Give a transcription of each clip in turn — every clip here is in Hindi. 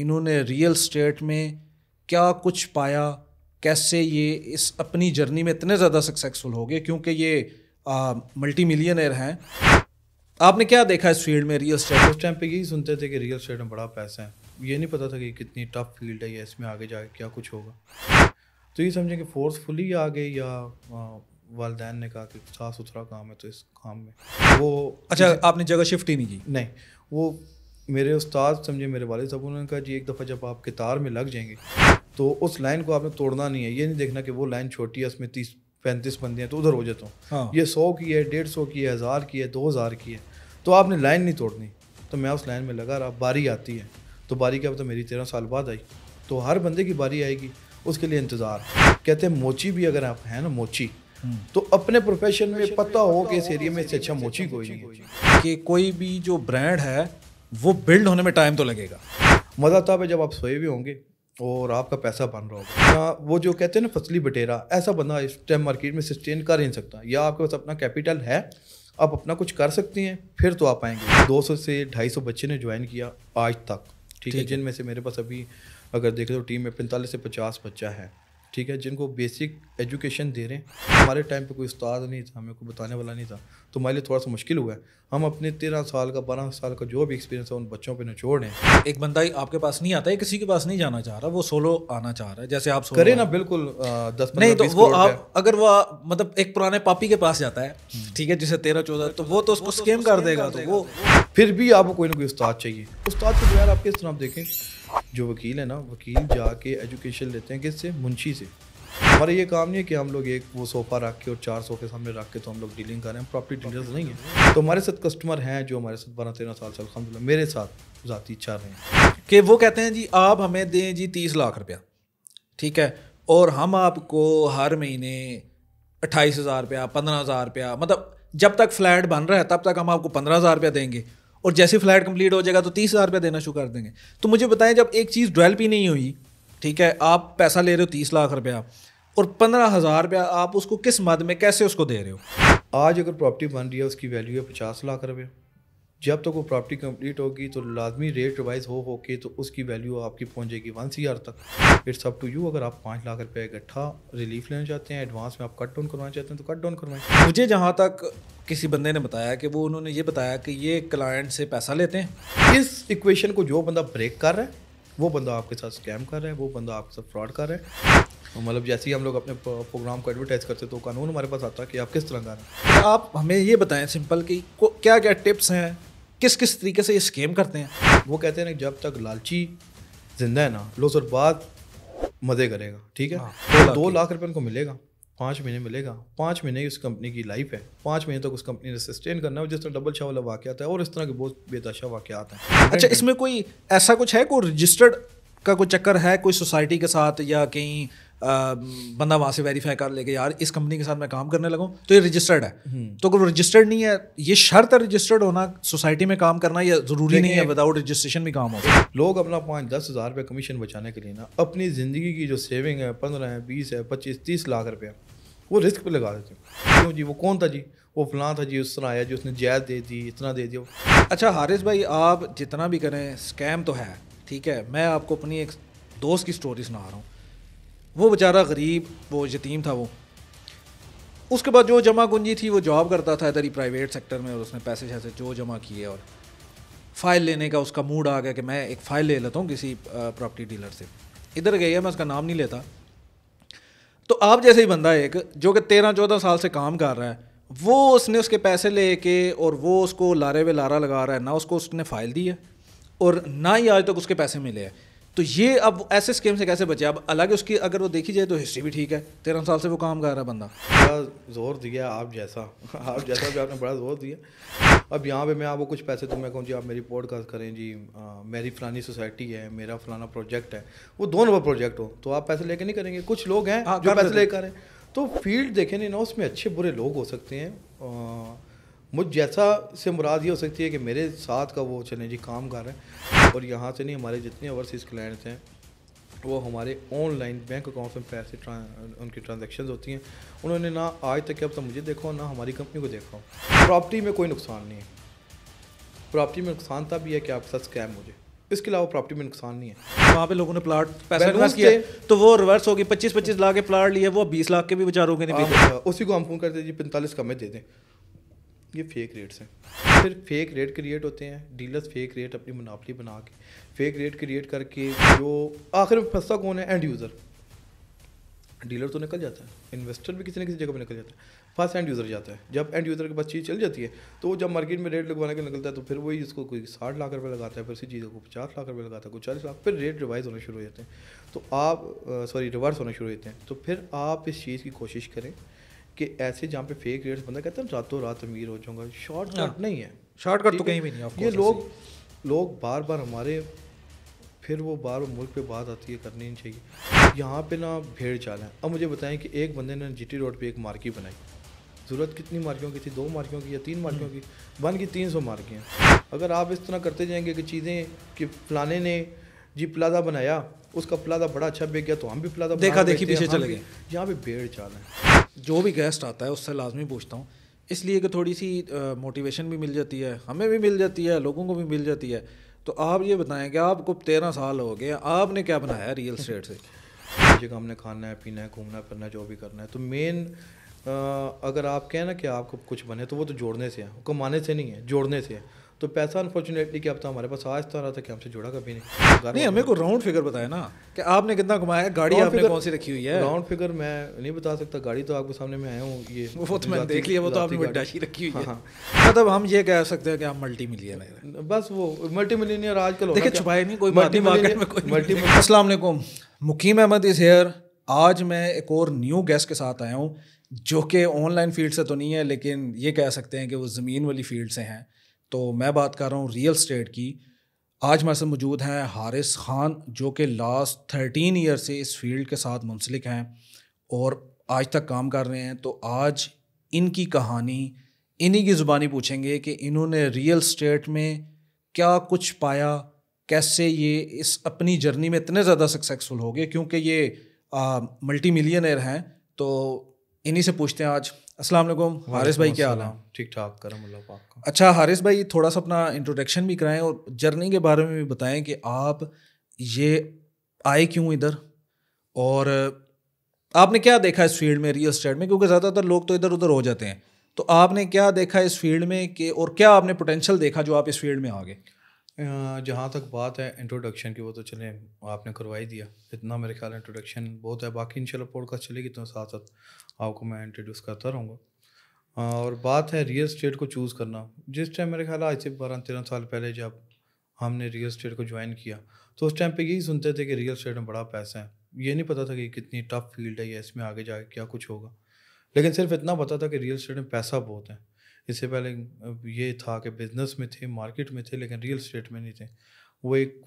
इन्होंने रियल स्टेट में क्या कुछ पाया कैसे ये इस अपनी जर्नी में इतने ज़्यादा सक्सेसफुल हो गए क्योंकि ये मल्टी मिलियनर हैं आपने क्या देखा इस फील्ड में रियल स्टेट उस टाइम पे यही सुनते थे कि रियल स्टेट में बड़ा पैसा है ये नहीं पता था कि कितनी टफ फील्ड है या इसमें आगे जाके क्या कुछ होगा तो ये समझें कि फोर्सफुली आ गए या वालदेन ने कहा कि साफ सुथरा काम है तो इस काम में वो अच्छा आपने जगह शिफ्ट ही नहीं की नहीं वो मेरे उस्ताद समझे मेरे वाले साहब उन्होंने कहा जी एक दफ़ा जब आप कितार में लग जाएंगे तो उस लाइन को आपने तोड़ना नहीं है ये नहीं देखना कि वो लाइन छोटी है उसमें तीस पैंतीस बंदे हैं तो उधर हो जाता हूँ हाँ। ये सौ की है डेढ़ सौ की है हज़ार की है दो हज़ार की है तो आपने लाइन नहीं तोड़नी तो मैं उस लाइन में लगा रहा बारी आती है तो बारी क्या तो मेरी तेरह साल बाद आई तो हर बंदे की बारी आएगी उसके लिए इंतज़ार कहते हैं मोची भी अगर आप हैं ना मोची हम्म। तो अपने प्रोफेशन में पता हो कि इस एरिया में इससे अच्छा मोची कोई अच्छा नहीं कि कोई भी जो ब्रांड है वो बिल्ड होने में टाइम तो लगेगा मज़ा तो आप जब आप सोए भी होंगे और आपका पैसा बन रहा होगा वो जो कहते हैं ना फसली बटेरा ऐसा बंदा इस टाइम मार्केट में सस्टेन कर नहीं सकता या आपके पास अपना कैपिटल है आप अपना कुछ कर सकती हैं फिर तो आप आएंगे 200 से 250 बच्चे ने ज्वाइन किया आज तक ठीक है जिनमें से मेरे पास अभी अगर देखें तो टीम में पैंतालीस से पचास बच्चा है ठीक है जिनको बेसिक एजुकेशन दे रहे हैं हमारे टाइम पे कोई उस्ताद नहीं था हमें कोई बताने वाला नहीं था तो हमारे लिए थोड़ा सा मुश्किल हुआ है हम अपने तेरह साल का बारह साल का जो भी एक्सपीरियंस है उन बच्चों पे निचोड़ रहे हैं एक बंदा ही आपके पास नहीं आता है किसी के पास नहीं जाना चाह रहा वो सोलो आना चाह रहा है जैसे आप करें ना बिल्कुल दस नहीं तो वो आप अगर वह मतलब एक पुराने पापी के पास जाता है हम्म। ठीक है जिसे तेरह चौदह तो वो तो उसको स्केम कर देगा तो वो फिर भी आपको कोई ना कोई उस्ताद चाहिए उस्ताद के बगैर तो आप किस तरह देखें जो वकील है ना वकील जाके एजुकेशन लेते हैं किससे मुंशी से हमारा ये काम नहीं है कि हम लोग एक वो सोफ़ा रख के और चार सोफे सामने रख के तो हम लोग डीलिंग कर रहे हैं प्रॉपर्टी डीलर्स नहीं है तो हमारे साथ कस्टमर हैं जो हमारे साथ बारह तेरह साल से अलहमदिल्ला मेरे साथ ज़ाती चाह रहे हैं कि वो कहते हैं जी आप हमें दें जी तीस लाख रुपया ठीक है और हम आपको हर महीने अट्ठाईस हज़ार रुपया पंद्रह हज़ार रुपया मतलब जब तक फ्लैट बन रहा है तब तक हम आपको पंद्रह हज़ार रुपया देंगे और जैसे फ्लैट कंप्लीट हो जाएगा तो तीस हज़ार रुपया देना शुरू कर देंगे तो मुझे बताएं जब एक चीज़ डेवलप ही नहीं हुई ठीक है आप पैसा ले रहे हो तीस लाख रुपया और पंद्रह हज़ार रुपया आप उसको किस मद में कैसे उसको दे रहे हो आज अगर प्रॉपर्टी बन रही है उसकी वैल्यू है पचास लाख रुपये जब तक तो वो प्रॉपर्टी कंप्लीट होगी तो लाजमी रेट रिवाइज हो हो के तो उसकी वैल्यू आपकी जाएगी वन सी आर तक इट्स अप टू यू अगर आप पाँच लाख रुपए इकट्ठा रिलीफ लेना चाहते हैं एडवांस में आप कट डाउन करवाना चाहते हैं तो कट डाउन करवाएं मुझे जहाँ तक किसी बंदे ने बताया कि वो उन्होंने ये बताया कि ये क्लाइंट से पैसा लेते हैं इस इक्वेशन को जो बंदा ब्रेक कर रहा है वो बंदा आपके साथ स्कैम कर रहा है वो बंदा आपके साथ फ्रॉड कर रहा है मतलब जैसे ही हम लोग अपने प्रोग्राम को एडवर्टाइज करते तो कानून हमारे पास आता है कि आप किस तरह का आप हमें ये बताएं सिंपल कि क्या क्या टिप्स हैं किस किस तरीके से ये स्केम करते हैं वो कहते हैं ना जब तक लालची जिंदा है ना लोसरबाद मज़े करेगा ठीक है हाँ, तो दो लाख रुपये उनको मिलेगा पाँच महीने मिलेगा पाँच महीने की उस कंपनी की लाइफ है पाँच महीने तक तो उस कंपनी ने सस्टेन करना है जिस तरह डबल शाह वाला वाक्यात है और इस तरह के बहुत बेताशा वाक्यात हैं अच्छा इसमें कोई ऐसा कुछ है कोई रजिस्टर्ड का कोई चक्कर है कोई सोसाइटी के साथ या कहीं बंदा वहाँ से वेरीफाई कर लेके यार इस कंपनी के साथ मैं काम करने लगा तो ये रजिस्टर्ड है तो अगर रजिस्टर्ड नहीं है ये शर्त है रजिस्टर्ड होना सोसाइटी में काम करना यह ज़रूरी नहीं है विदाउट रजिस्ट्रेशन भी काम हो लोग अपना पाँच दस हज़ार रुपये कमीशन बचाने के लिए ना अपनी ज़िंदगी की जो सेविंग है पंद्रह है बीस है पच्चीस तीस लाख रुपया वो रिस्क पर लगा देते हैं क्यों जी वो कौन था जी वो फलां था जी उस तरह आया जी उसने जैद दे दी इतना दे दिया अच्छा हारिस भाई आप जितना भी करें स्कैम तो है ठीक है मैं आपको अपनी एक दोस्त की स्टोरी सुना रहा हूँ वो बेचारा गरीब वो यतीम था वो उसके बाद जो जमा गुंजी थी वो जॉब करता था इधर ही प्राइवेट सेक्टर में और उसने पैसे शैसे जो जमा किए और फ़ाइल लेने का उसका मूड आ गया कि मैं एक फ़ाइल ले लेता हूँ किसी प्रॉपर्टी डीलर से इधर गई है मैं उसका नाम नहीं लेता तो आप जैसे ही बंदा एक जो कि तेरह चौदह साल से काम कर रहा है वो उसने उसके पैसे ले के और वो उसको लारे वे लारा लगा रहा है ना उसको उसने फ़ाइल दी है और ना ही आज तक तो उसके पैसे मिले हैं तो ये अब ऐसे स्कीम से कैसे बचे अब अलग उसकी अगर वो देखी जाए तो हिस्ट्री भी ठीक है तेरह साल से वो काम कर रहा है बंदा बड़ा जोर दिया आप जैसा आप जैसा भी आपने बड़ा जोर दिया अब यहाँ पे मैं आपको कुछ पैसे तो मैं कहूँ जी आप मेरी पॉडकास्ट करें जी आ, मेरी फलानी सोसाइटी है मेरा फलाना प्रोजेक्ट है वो दो नंबर प्रोजेक्ट हो तो आप पैसे लेके नहीं करेंगे कुछ लोग हैं हाँ, जो पैसे लेकर हैं तो फील्ड देखें नहीं ना उसमें अच्छे बुरे लोग हो सकते हैं मुझ जैसा से मुराद ये हो सकती है कि मेरे साथ का वो चलें जी काम कर रहे हैं और यहाँ से नहीं हमारे जितने ओवरसीज़ क्लाइंट्स हैं वो हमारे ऑनलाइन बैंक अकाउंट में पैसे उनकी ट्रांजेक्शन होती हैं उन्होंने ना आज तक अब तक तो मुझे देखा ना हमारी कंपनी को देखा प्रॉपर्टी में कोई नुकसान नहीं है प्रॉपर्टी में नुकसान तब भी है कि आपके साथ स्कैम हो जाए इसके अलावा प्रॉपर्टी में नुकसान नहीं है वहाँ पे लोगों ने प्लाट पैसा इन्वेस्ट किया तो वो रिवर्स होगी पच्चीस पच्चीस लाख के प्लाट लिए वो बीस लाख के भी बेचारों के नहीं उसी को हम फोन करते जी पैंतालीस का मैं दे दें ये फेक रेट्स हैं फिर फेक रेट क्रिएट होते हैं डीलर्स फेक रेट अपनी मुनाफली बना के फेक रेट क्रिएट करके जो आखिर में फंसा कौन है एंड यूज़र डीलर तो निकल जाता है इन्वेस्टर भी किसी न किसी जगह पर निकल जाता है फर्स्ट एंड यूज़र जाता है जब एंड यूज़र के पास चीज़ चल जाती है तो जब मार्केट में रेट लगवाने के निकलता है तो फिर वही इसको कोई साठ लाख रुपये लगाता है फिर इसी चीज़ को पचास लाख रुपये लगाता है कोई चालीस लाख फिर रेट रिवाइज होना शुरू हो जाते हैं तो आप सॉरी रिवर्स होना शुरू होते हैं तो फिर आप इस चीज़ की कोशिश करें कि ऐसे जहाँ पे फेक रेट्स बंदा कहते हैं रातों रात अमीर हो जाऊँगा शॉर्टकट हाँ। नहीं है शॉर्टकट तो कहीं भी नहीं है ये लोग लोग बार बार हमारे फिर वो बार वो मुल्क पे बात आती है करनी नहीं चाहिए यहाँ पे ना भेड़ चाल है अब मुझे बताएं कि एक बंदे ने जीटी रोड पे एक मार्की बनाई ज़रूरत कितनी मार्कियों की थी दो मार्कियों की या तीन मार्कियों हम्म। की बन की तीन सौ मार्कियाँ अगर आप इस तरह करते जाएंगे कि चीज़ें कि फलाने ने जी प्लाजा बनाया उसका प्लाजा बड़ा अच्छा बिक गया तो हम भी प्लाजा देखा देखी पीछे चले गए यहाँ पे भेड़ चाल है जो भी गेस्ट आता है उससे लाजमी पूछता हूँ इसलिए कि थोड़ी सी मोटिवेशन भी मिल जाती है हमें भी मिल जाती है लोगों को भी मिल जाती है तो आप ये बताएं कि आपको तेरह साल हो गए आपने क्या बनाया रियल स्टेट से जगह हमने खाना है पीना है घूमना फिरना जो भी करना है तो मेन अगर आप कहें ना कि आपको कुछ बने तो वो तो जोड़ने से है कमाने से नहीं है जोड़ने से है तो पैसा अनफॉर्चुनेटली क्या था हमारे पास आज तो रहा था कि हमसे जुड़ा कभी नहीं तो नहीं हमें को राउंड फिगर बताया ना कि आपने कितना कमाया गाड़ी आपने कौन सी रखी हुई है राउंड फिगर मैं नहीं बता सकता गाड़ी तो आपके सामने मैं आया हूँ ये वो तो मैंने देख लिया वो तो आपने मिडाशी रखी हुई है मतलब हम ये कह सकते हैं कि आप मल्टी मिलियन बस वो मल्टी मिलियनियर आजकल देखिए छुपाए नहीं कोई मल्टी मार्केट में कोई multi Aslam Mukeem Ahmed is here आज मैं एक और न्यू गेस्ट के साथ आया हूँ जो कि ऑनलाइन फील्ड से तो नहीं है लेकिन ये कह सकते हैं कि वो ज़मीन वाली फील्ड से हैं तो मैं बात कर रहा हूँ रियल स्टेट की आज हमारे साथ मौजूद हैं हारिस खान जो कि लास्ट थर्टीन ईयर से इस फील्ड के साथ मुंसलिक हैं और आज तक काम कर रहे हैं तो आज इनकी कहानी इन्हीं की ज़ुबानी पूछेंगे कि इन्होंने रियल स्टेट में क्या कुछ पाया कैसे ये इस अपनी जर्नी में इतने ज़्यादा सक्सेसफुल हो गए क्योंकि ये मल्टी मिलियनर हैं तो इन्हीं से पूछते हैं आज अस्सलाम वालेकुम हारिस भाई क्या हाल है ठीक ठाक करम अल्लाह पाक अच्छा हारिस भाई थोड़ा सा अपना इंट्रोडक्शन भी कराएं और जर्नी के बारे में भी बताएं कि आप ये आए क्यों इधर और आपने क्या देखा इस फील्ड में रियल स्टेट में क्योंकि ज़्यादातर लोग तो इधर उधर हो जाते हैं तो आपने क्या देखा इस फील्ड में कि और क्या आपने पोटेंशियल देखा जो आप इस फील्ड में आ गए जहाँ तक बात है इंट्रोडक्शन की वो तो चले आपने करवा ही दिया इतना मेरे ख्याल इंट्रोडक्शन बहुत है बाकी इनशाला पोडकास्ट पॉडकास्ट चलेगी तो साथ साथ आपको मैं इंट्रोड्यूस करता रहूँगा और बात है रियल स्टेट को चूज़ करना जिस टाइम मेरे ख्याल आज से बारह तेरह साल पहले जब हमने रियल स्टेट को ज्वाइन किया तो उस टाइम पे यही सुनते थे कि रियल स्टेट में बड़ा पैसा है ये नहीं पता था कि कितनी टफ फील्ड है या इसमें आगे जाके क्या कुछ होगा लेकिन सिर्फ इतना पता था कि रियल स्टेट में पैसा बहुत है इससे पहले ये था कि बिजनेस में थे मार्केट में थे लेकिन रियल स्टेट में नहीं थे वो एक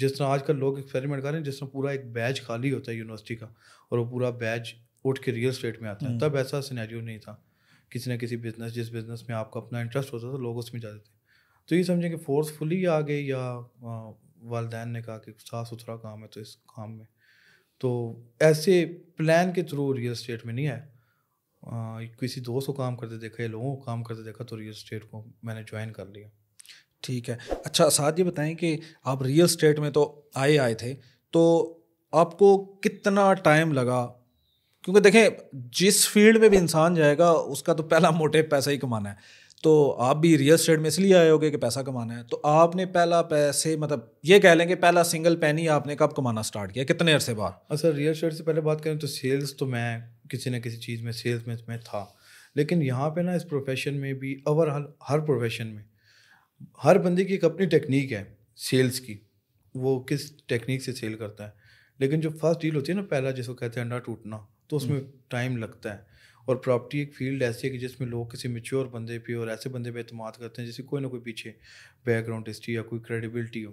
जिस तरह आजकल लोग एक्सपेरिमेंट कर रहे हैं जिस तरह पूरा एक बैच खाली होता है यूनिवर्सिटी का और वो पूरा बैच उठ के रियल स्टेट में आते हैं हम्म। तब ऐसा सिनेरियो नहीं था किसी ना किसी बिजनेस जिस बिजनेस में आपका अपना इंटरेस्ट होता था तो लोग उसमें जाते थे तो ये समझें कि फोर्सफुली आ गए या वालदेन ने कहा कि साफ सुथरा काम है तो इस काम में तो ऐसे प्लान के थ्रू रियल स्टेट में नहीं आया किसी दोस्त को काम करते देखा या लोगों को काम करते देखा तो रियल स्टेट को मैंने ज्वाइन कर लिया ठीक है अच्छा साथ ये बताएं कि आप रियल स्टेट में तो आए आए थे तो आपको कितना टाइम लगा क्योंकि देखें जिस फील्ड में भी इंसान जाएगा उसका तो पहला मोटिव पैसा ही कमाना है तो आप भी रियल स्टेट में इसलिए आए होगे कि पैसा कमाना है तो आपने पहला पैसे मतलब ये कह लेंगे पहला सिंगल पैनी आपने कब कमाना स्टार्ट किया कितने अरसे बाद असर रियल स्टेट से पहले बात करें तो सेल्स तो मैं किसी न किसी चीज़ में सेल्स में मैं था लेकिन यहाँ पे ना इस प्रोफेशन में भी और हर, हर प्रोफेशन में हर बंदे की एक अपनी टेक्निक है सेल्स की वो किस टेक्निक से सेल करता है लेकिन जो फर्स्ट डील होती है ना पहला जिसको कहते हैं अंडा टूटना तो उसमें टाइम हम्म। लगता है और प्रॉपर्टी एक फील्ड ऐसी है कि जिसमें लोग किसी मेच्योर बंदे पे और ऐसे बंदे पे अतमाद करते हैं जैसे कोई ना कोई पीछे बैकग्राउंड हिस्ट्री या कोई क्रेडिबिलिटी हो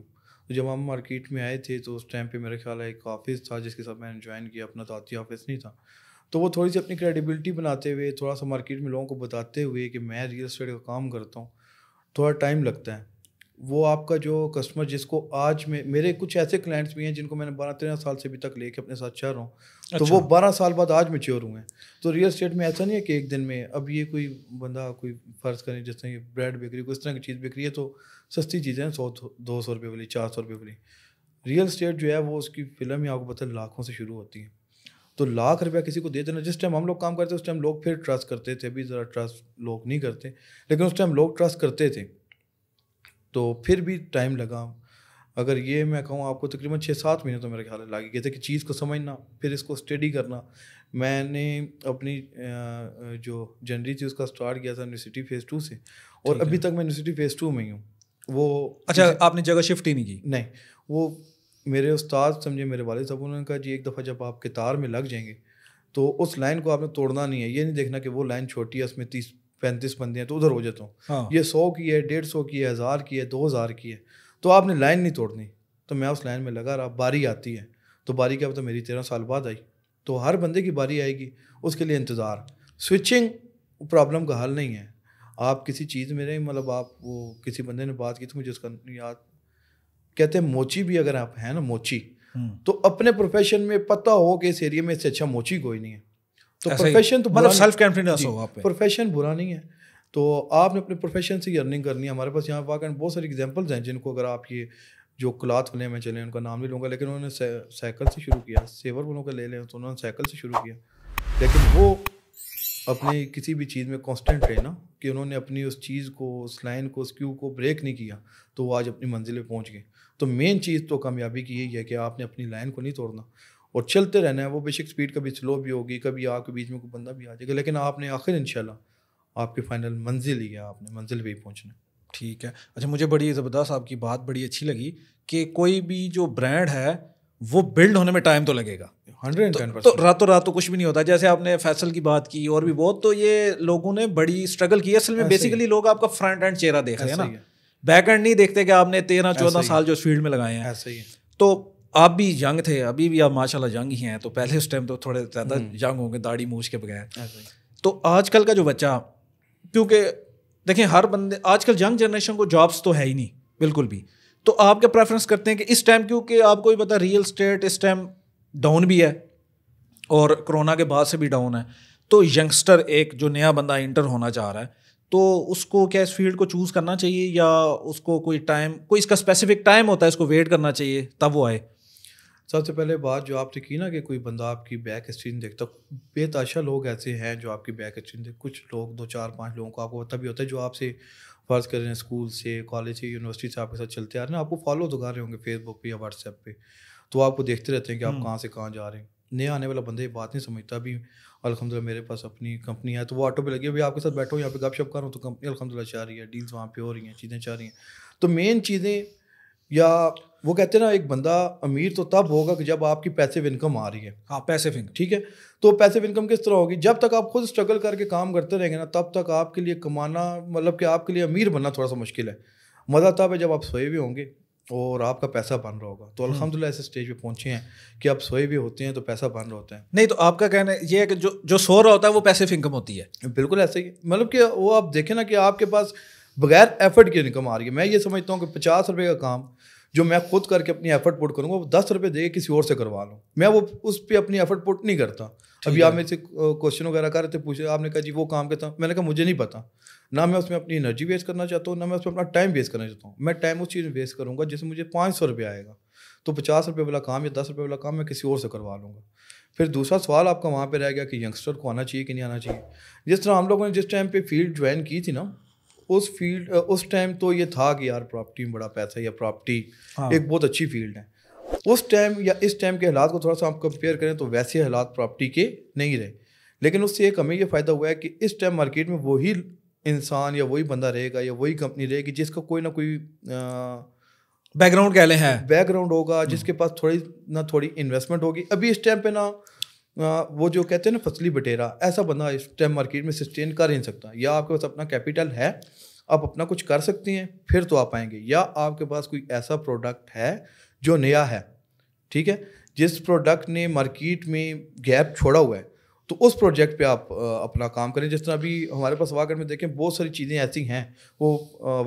तो जब हम मार्केट में आए थे तो उस टाइम पे मेरा ख्याल है एक ऑफिस था जिसके साथ मैंने ज्वाइन किया अपना दाती ऑफिस नहीं था तो वो थोड़ी सी अपनी क्रेडिबिलिटी बनाते हुए थोड़ा सा मार्केट में लोगों को बताते हुए कि मैं रियल इस्टेट का काम करता हूँ थोड़ा टाइम लगता है वो आपका जो कस्टमर जिसको आज में मेरे कुछ ऐसे क्लाइंट्स भी हैं जिनको मैंने बारह तेरह साल से अभी तक लेके अपने साथ चल रहा हूँ तो अच्छा। तो वो बारह साल बाद आज मेच्योर हुए हैं तो रियल स्टेट में ऐसा नहीं है कि एक दिन में अब ये कोई बंदा कोई फ़र्ज़ करें जिस तरह ब्रेड बेकरी कोई इस तरह की चीज़ बिक्री है तो सस्ती चीज़ें सौ दो सौ रुपये वाली चार सौ रुपये वाली रियल स्टेट जो है वो उसकी फिल्म ही आपको पता लाखों से शुरू होती है तो लाख रुपया किसी को दे देना जिस टाइम हम लोग काम करते उस टाइम लोग फिर ट्रस्ट करते थे अभी ज़रा ट्रस्ट लोग नहीं करते लेकिन उस टाइम लोग ट्रस्ट करते थे तो फिर भी टाइम लगा अगर ये मैं कहूँ आपको तकरीबन छः सात महीने तो मेरे ख्याल लागे गए थे कि चीज़ को समझना फिर इसको स्टडी करना मैंने अपनी जो जनरी थी उसका स्टार्ट किया था यूनिवर्सिटी फेज़ टू से और अभी तक मैं यूनिवर्सिटी फेज़ टू में ही हूँ वो अच्छा आपने जगह शिफ्ट ही नहीं की नहीं वो मेरे उस्ताद समझे मेरे वाले साहब उन्होंने कहा जी एक दफ़ा जब आप कितार में लग जाएंगे तो उस लाइन को आपने तोड़ना नहीं है ये नहीं देखना कि वो लाइन छोटी है उसमें तीस पैंतीस बंदे हैं तो उधर हो जाता हूँ हाँ। ये सौ की है डेढ़ सौ की है हज़ार की है दो हज़ार की है तो आपने लाइन नहीं तोड़नी तो मैं उस लाइन में लगा रहा बारी आती है तो बारी क्या तो मेरी तेरह साल बाद आई तो हर बंदे की बारी आएगी उसके लिए इंतज़ार स्विचिंग प्रॉब्लम का हल नहीं है आप किसी चीज़ में नहीं मतलब आप वो किसी बंदे ने बात की तो मुझे उसका याद कहते हैं मोची भी अगर आप हैं ना मोची हम्म। तो अपने प्रोफेशन में पता हो कि इस एरिया में इससे अच्छा मोची कोई नहीं है तो प्रोफेशन तो मतलब सेल्फ कॉन्फिडेंस हो आप प्रोफेशन बुरा नहीं है तो आपने अपने प्रोफेशन से ही अर्निंग करनी है हमारे पास यहाँ वाकई बहुत सारी एग्जाम्पल्स हैं जिनको अगर आप ये जो क्लाथ वाले में चले उनका नाम नहीं लूँगा लेकिन उन्होंने साइकिल से शुरू किया सेवर वालों का ले लें तो उन्होंने साइकिल से शुरू किया लेकिन वो अपने किसी भी चीज़ में कॉन्स्टेंट रहे ना कि उन्होंने अपनी उस चीज़ को उस लाइन को उस क्यू को ब्रेक नहीं किया तो वो आज अपनी मंजिल पर पहुँच गए तो मेन चीज़ तो कामयाबी की यही है कि आपने अपनी लाइन को नहीं तोड़ना और चलते रहना है वो बेशक स्पीड कभी स्लो भी होगी कभी आपके बीच में कोई बंदा भी आ जाएगा लेकिन आपने आखिर इनशाला आपकी फाइनल मंजिल ही है आपने मंजिल पर ही पहुँचना ठीक है अच्छा मुझे बड़ी ज़बरदस्त आपकी बात बड़ी अच्छी लगी कि कोई भी जो ब्रांड है वो बिल्ड होने में टाइम तो लगेगा हंड्रेड एंड तो, तो रातों रातों तो कुछ भी नहीं होता जैसे आपने फैसल की बात की और भी हाँ। बहुत तो ये लोगों ने बड़ी स्ट्रगल की असल में बेसिकली लोग आपका फ्रंट एंड चेहरा देख रहे हैं ना बैक एंड नहीं देखते कि आपने तेरह चौदह साल जो फील्ड में लगाए हैं ऐसे ही तो आप भी यंग थे अभी भी आप माशाल्लाह यंग ही हैं तो पहले उस टाइम तो थोड़े ज़्यादा यंग हम्म। होंगे दाढ़ी मूछ के बगैर तो आजकल का जो बच्चा क्योंकि देखें हर बंदे आजकल यंग जनरेशन को जॉब्स तो है ही नहीं बिल्कुल भी तो आप क्या प्रेफरेंस करते हैं कि इस टाइम क्योंकि आपको भी पता रियल स्टेट इस टाइम डाउन भी है और कोरोना के बाद से भी डाउन है तो यंगस्टर एक जो नया बंदा इंटर होना चाह रहा है तो उसको क्या इस फील्ड को चूज़ करना चाहिए या उसको कोई टाइम कोई इसका स्पेसिफिक टाइम होता है इसको वेट करना चाहिए तब वो आए सबसे पहले बात जो आपने की ना कि कोई बंदा आपकी बैक हिस्ट्री देखता बेताशा लोग ऐसे हैं जो आपकी बैक हिस्ट्री देख कुछ लोग दो चार पाँच लोगों को आपको पता भी होता है जो आपसे फ़र्ज़ कर रहे हैं स्कूल से कॉलेज से यूनिवर्सिटी से आपके साथ चलते आ रहे हैं आपको फॉलो तो कर रहे होंगे फेसबुक पर या व्हाट्सएप पर तो आपको देखते रहते हैं कि आप हम्म। कहाँ से कहाँ जा रहे हैं नया आने वाला बंदा ये बात नहीं समझता अभी अलहमदिल्ला मेरे पास अपनी कंपनी है तो वो ऑटो पे लगी अभी आपके साथ बैठो यहाँ पे गपशप शप करूँ तो कंपनी अलहमदिल्ला चाह रही है डील्स वहाँ पे हो रही हैं चीज़ें चाह रही हैं तो मेन चीज़ें या वो कहते हैं ना एक बंदा अमीर तो तब होगा कि जब आपकी पैसे इनकम आ रही है हाँ पैसे इनकम ठीक है तो पैसे इनकम किस तरह होगी जब तक आप खुद स्ट्रगल करके काम करते रहेंगे ना तब तक आपके लिए कमाना मतलब कि आपके लिए अमीर बनना थोड़ा सा मुश्किल है मज़ा तब है जब आप सोए भी होंगे और आपका पैसा बन रहा होगा तो हम्म। अलहमदिल्ला ऐसे स्टेज पे पहुंचे हैं कि आप सोए भी होते हैं तो पैसा बन रहा होता है नहीं तो आपका कहना है ये है कि जो जो सो रहा होता है वो पैसे इनकम होती है बिल्कुल ऐसे ही मतलब कि वो आप देखें ना कि आपके पास बगैर एफर्ट की इनकम आ रही है मैं ये समझता हूँ कि पचास रुपये का काम जो मैं खुद करके अपनी एफर्ट पुट करूंगा वो दस रुपये दे किसी और से करवा लूँ मैं वो उस पर अपनी एफर्ट पुट नहीं करता अभी आप मेरे से क्वेश्चन वगैरह कर रहे थे पूछे आपने कहा जी वो काम करता मैंने कहा मुझे नहीं पता ना मैं उसमें अपनी एनर्जी वेस्ट करना चाहता हूँ ना मैं उसमें अपना टाइम वेस्ट करना चाहता हूँ मैं टाइम उस चीज़ में वेस्ट करूँगा जिससे मुझे पाँच सौ रुपये आएगा तो पचास रुपये वाला काम या दस रुपये वाला काम मैं किसी और से करवा लूँगा फिर दूसरा सवाल आपका वहाँ पर रह गया कि यंगस्टर को आना चाहिए कि नहीं आना चाहिए जिस तरह हम लोगों ने जिस टाइम पर फील्ड ज्वाइन की थी ना उस फील्ड उस टाइम तो ये था कि यार प्रॉपर्टी में बड़ा पैसा या प्रॉपर्टी हाँ। एक बहुत अच्छी फील्ड है उस टाइम या इस टाइम के हालात को थोड़ा सा हम कंपेयर करें तो वैसे हालात प्रॉपर्टी के नहीं रहे लेकिन उससे एक हमें यह फ़ायदा हुआ है कि इस टाइम मार्केट में वही इंसान या वही बंदा रहेगा या वही कंपनी रहेगी जिसका कोई ना कोई बैकग्राउंड कह लें हैं बैकग्राउंड होगा हाँ। जिसके पास थोड़ी ना थोड़ी इन्वेस्टमेंट होगी अभी इस टाइम पे ना वो जो कहते हैं ना फसली बटेरा ऐसा बंदा इस टाइम मार्केट में सस्टेन कर नहीं सकता या आपके पास अपना कैपिटल है आप अपना कुछ कर सकते हैं फिर तो आप आएंगे या आपके पास कोई ऐसा प्रोडक्ट है जो नया है ठीक है जिस प्रोडक्ट ने मार्केट में गैप छोड़ा हुआ है तो उस प्रोजेक्ट पे आप अपना काम करें जिस तरह अभी हमारे पास वाकड़ में देखें बहुत सारी चीज़ें ऐसी हैं वो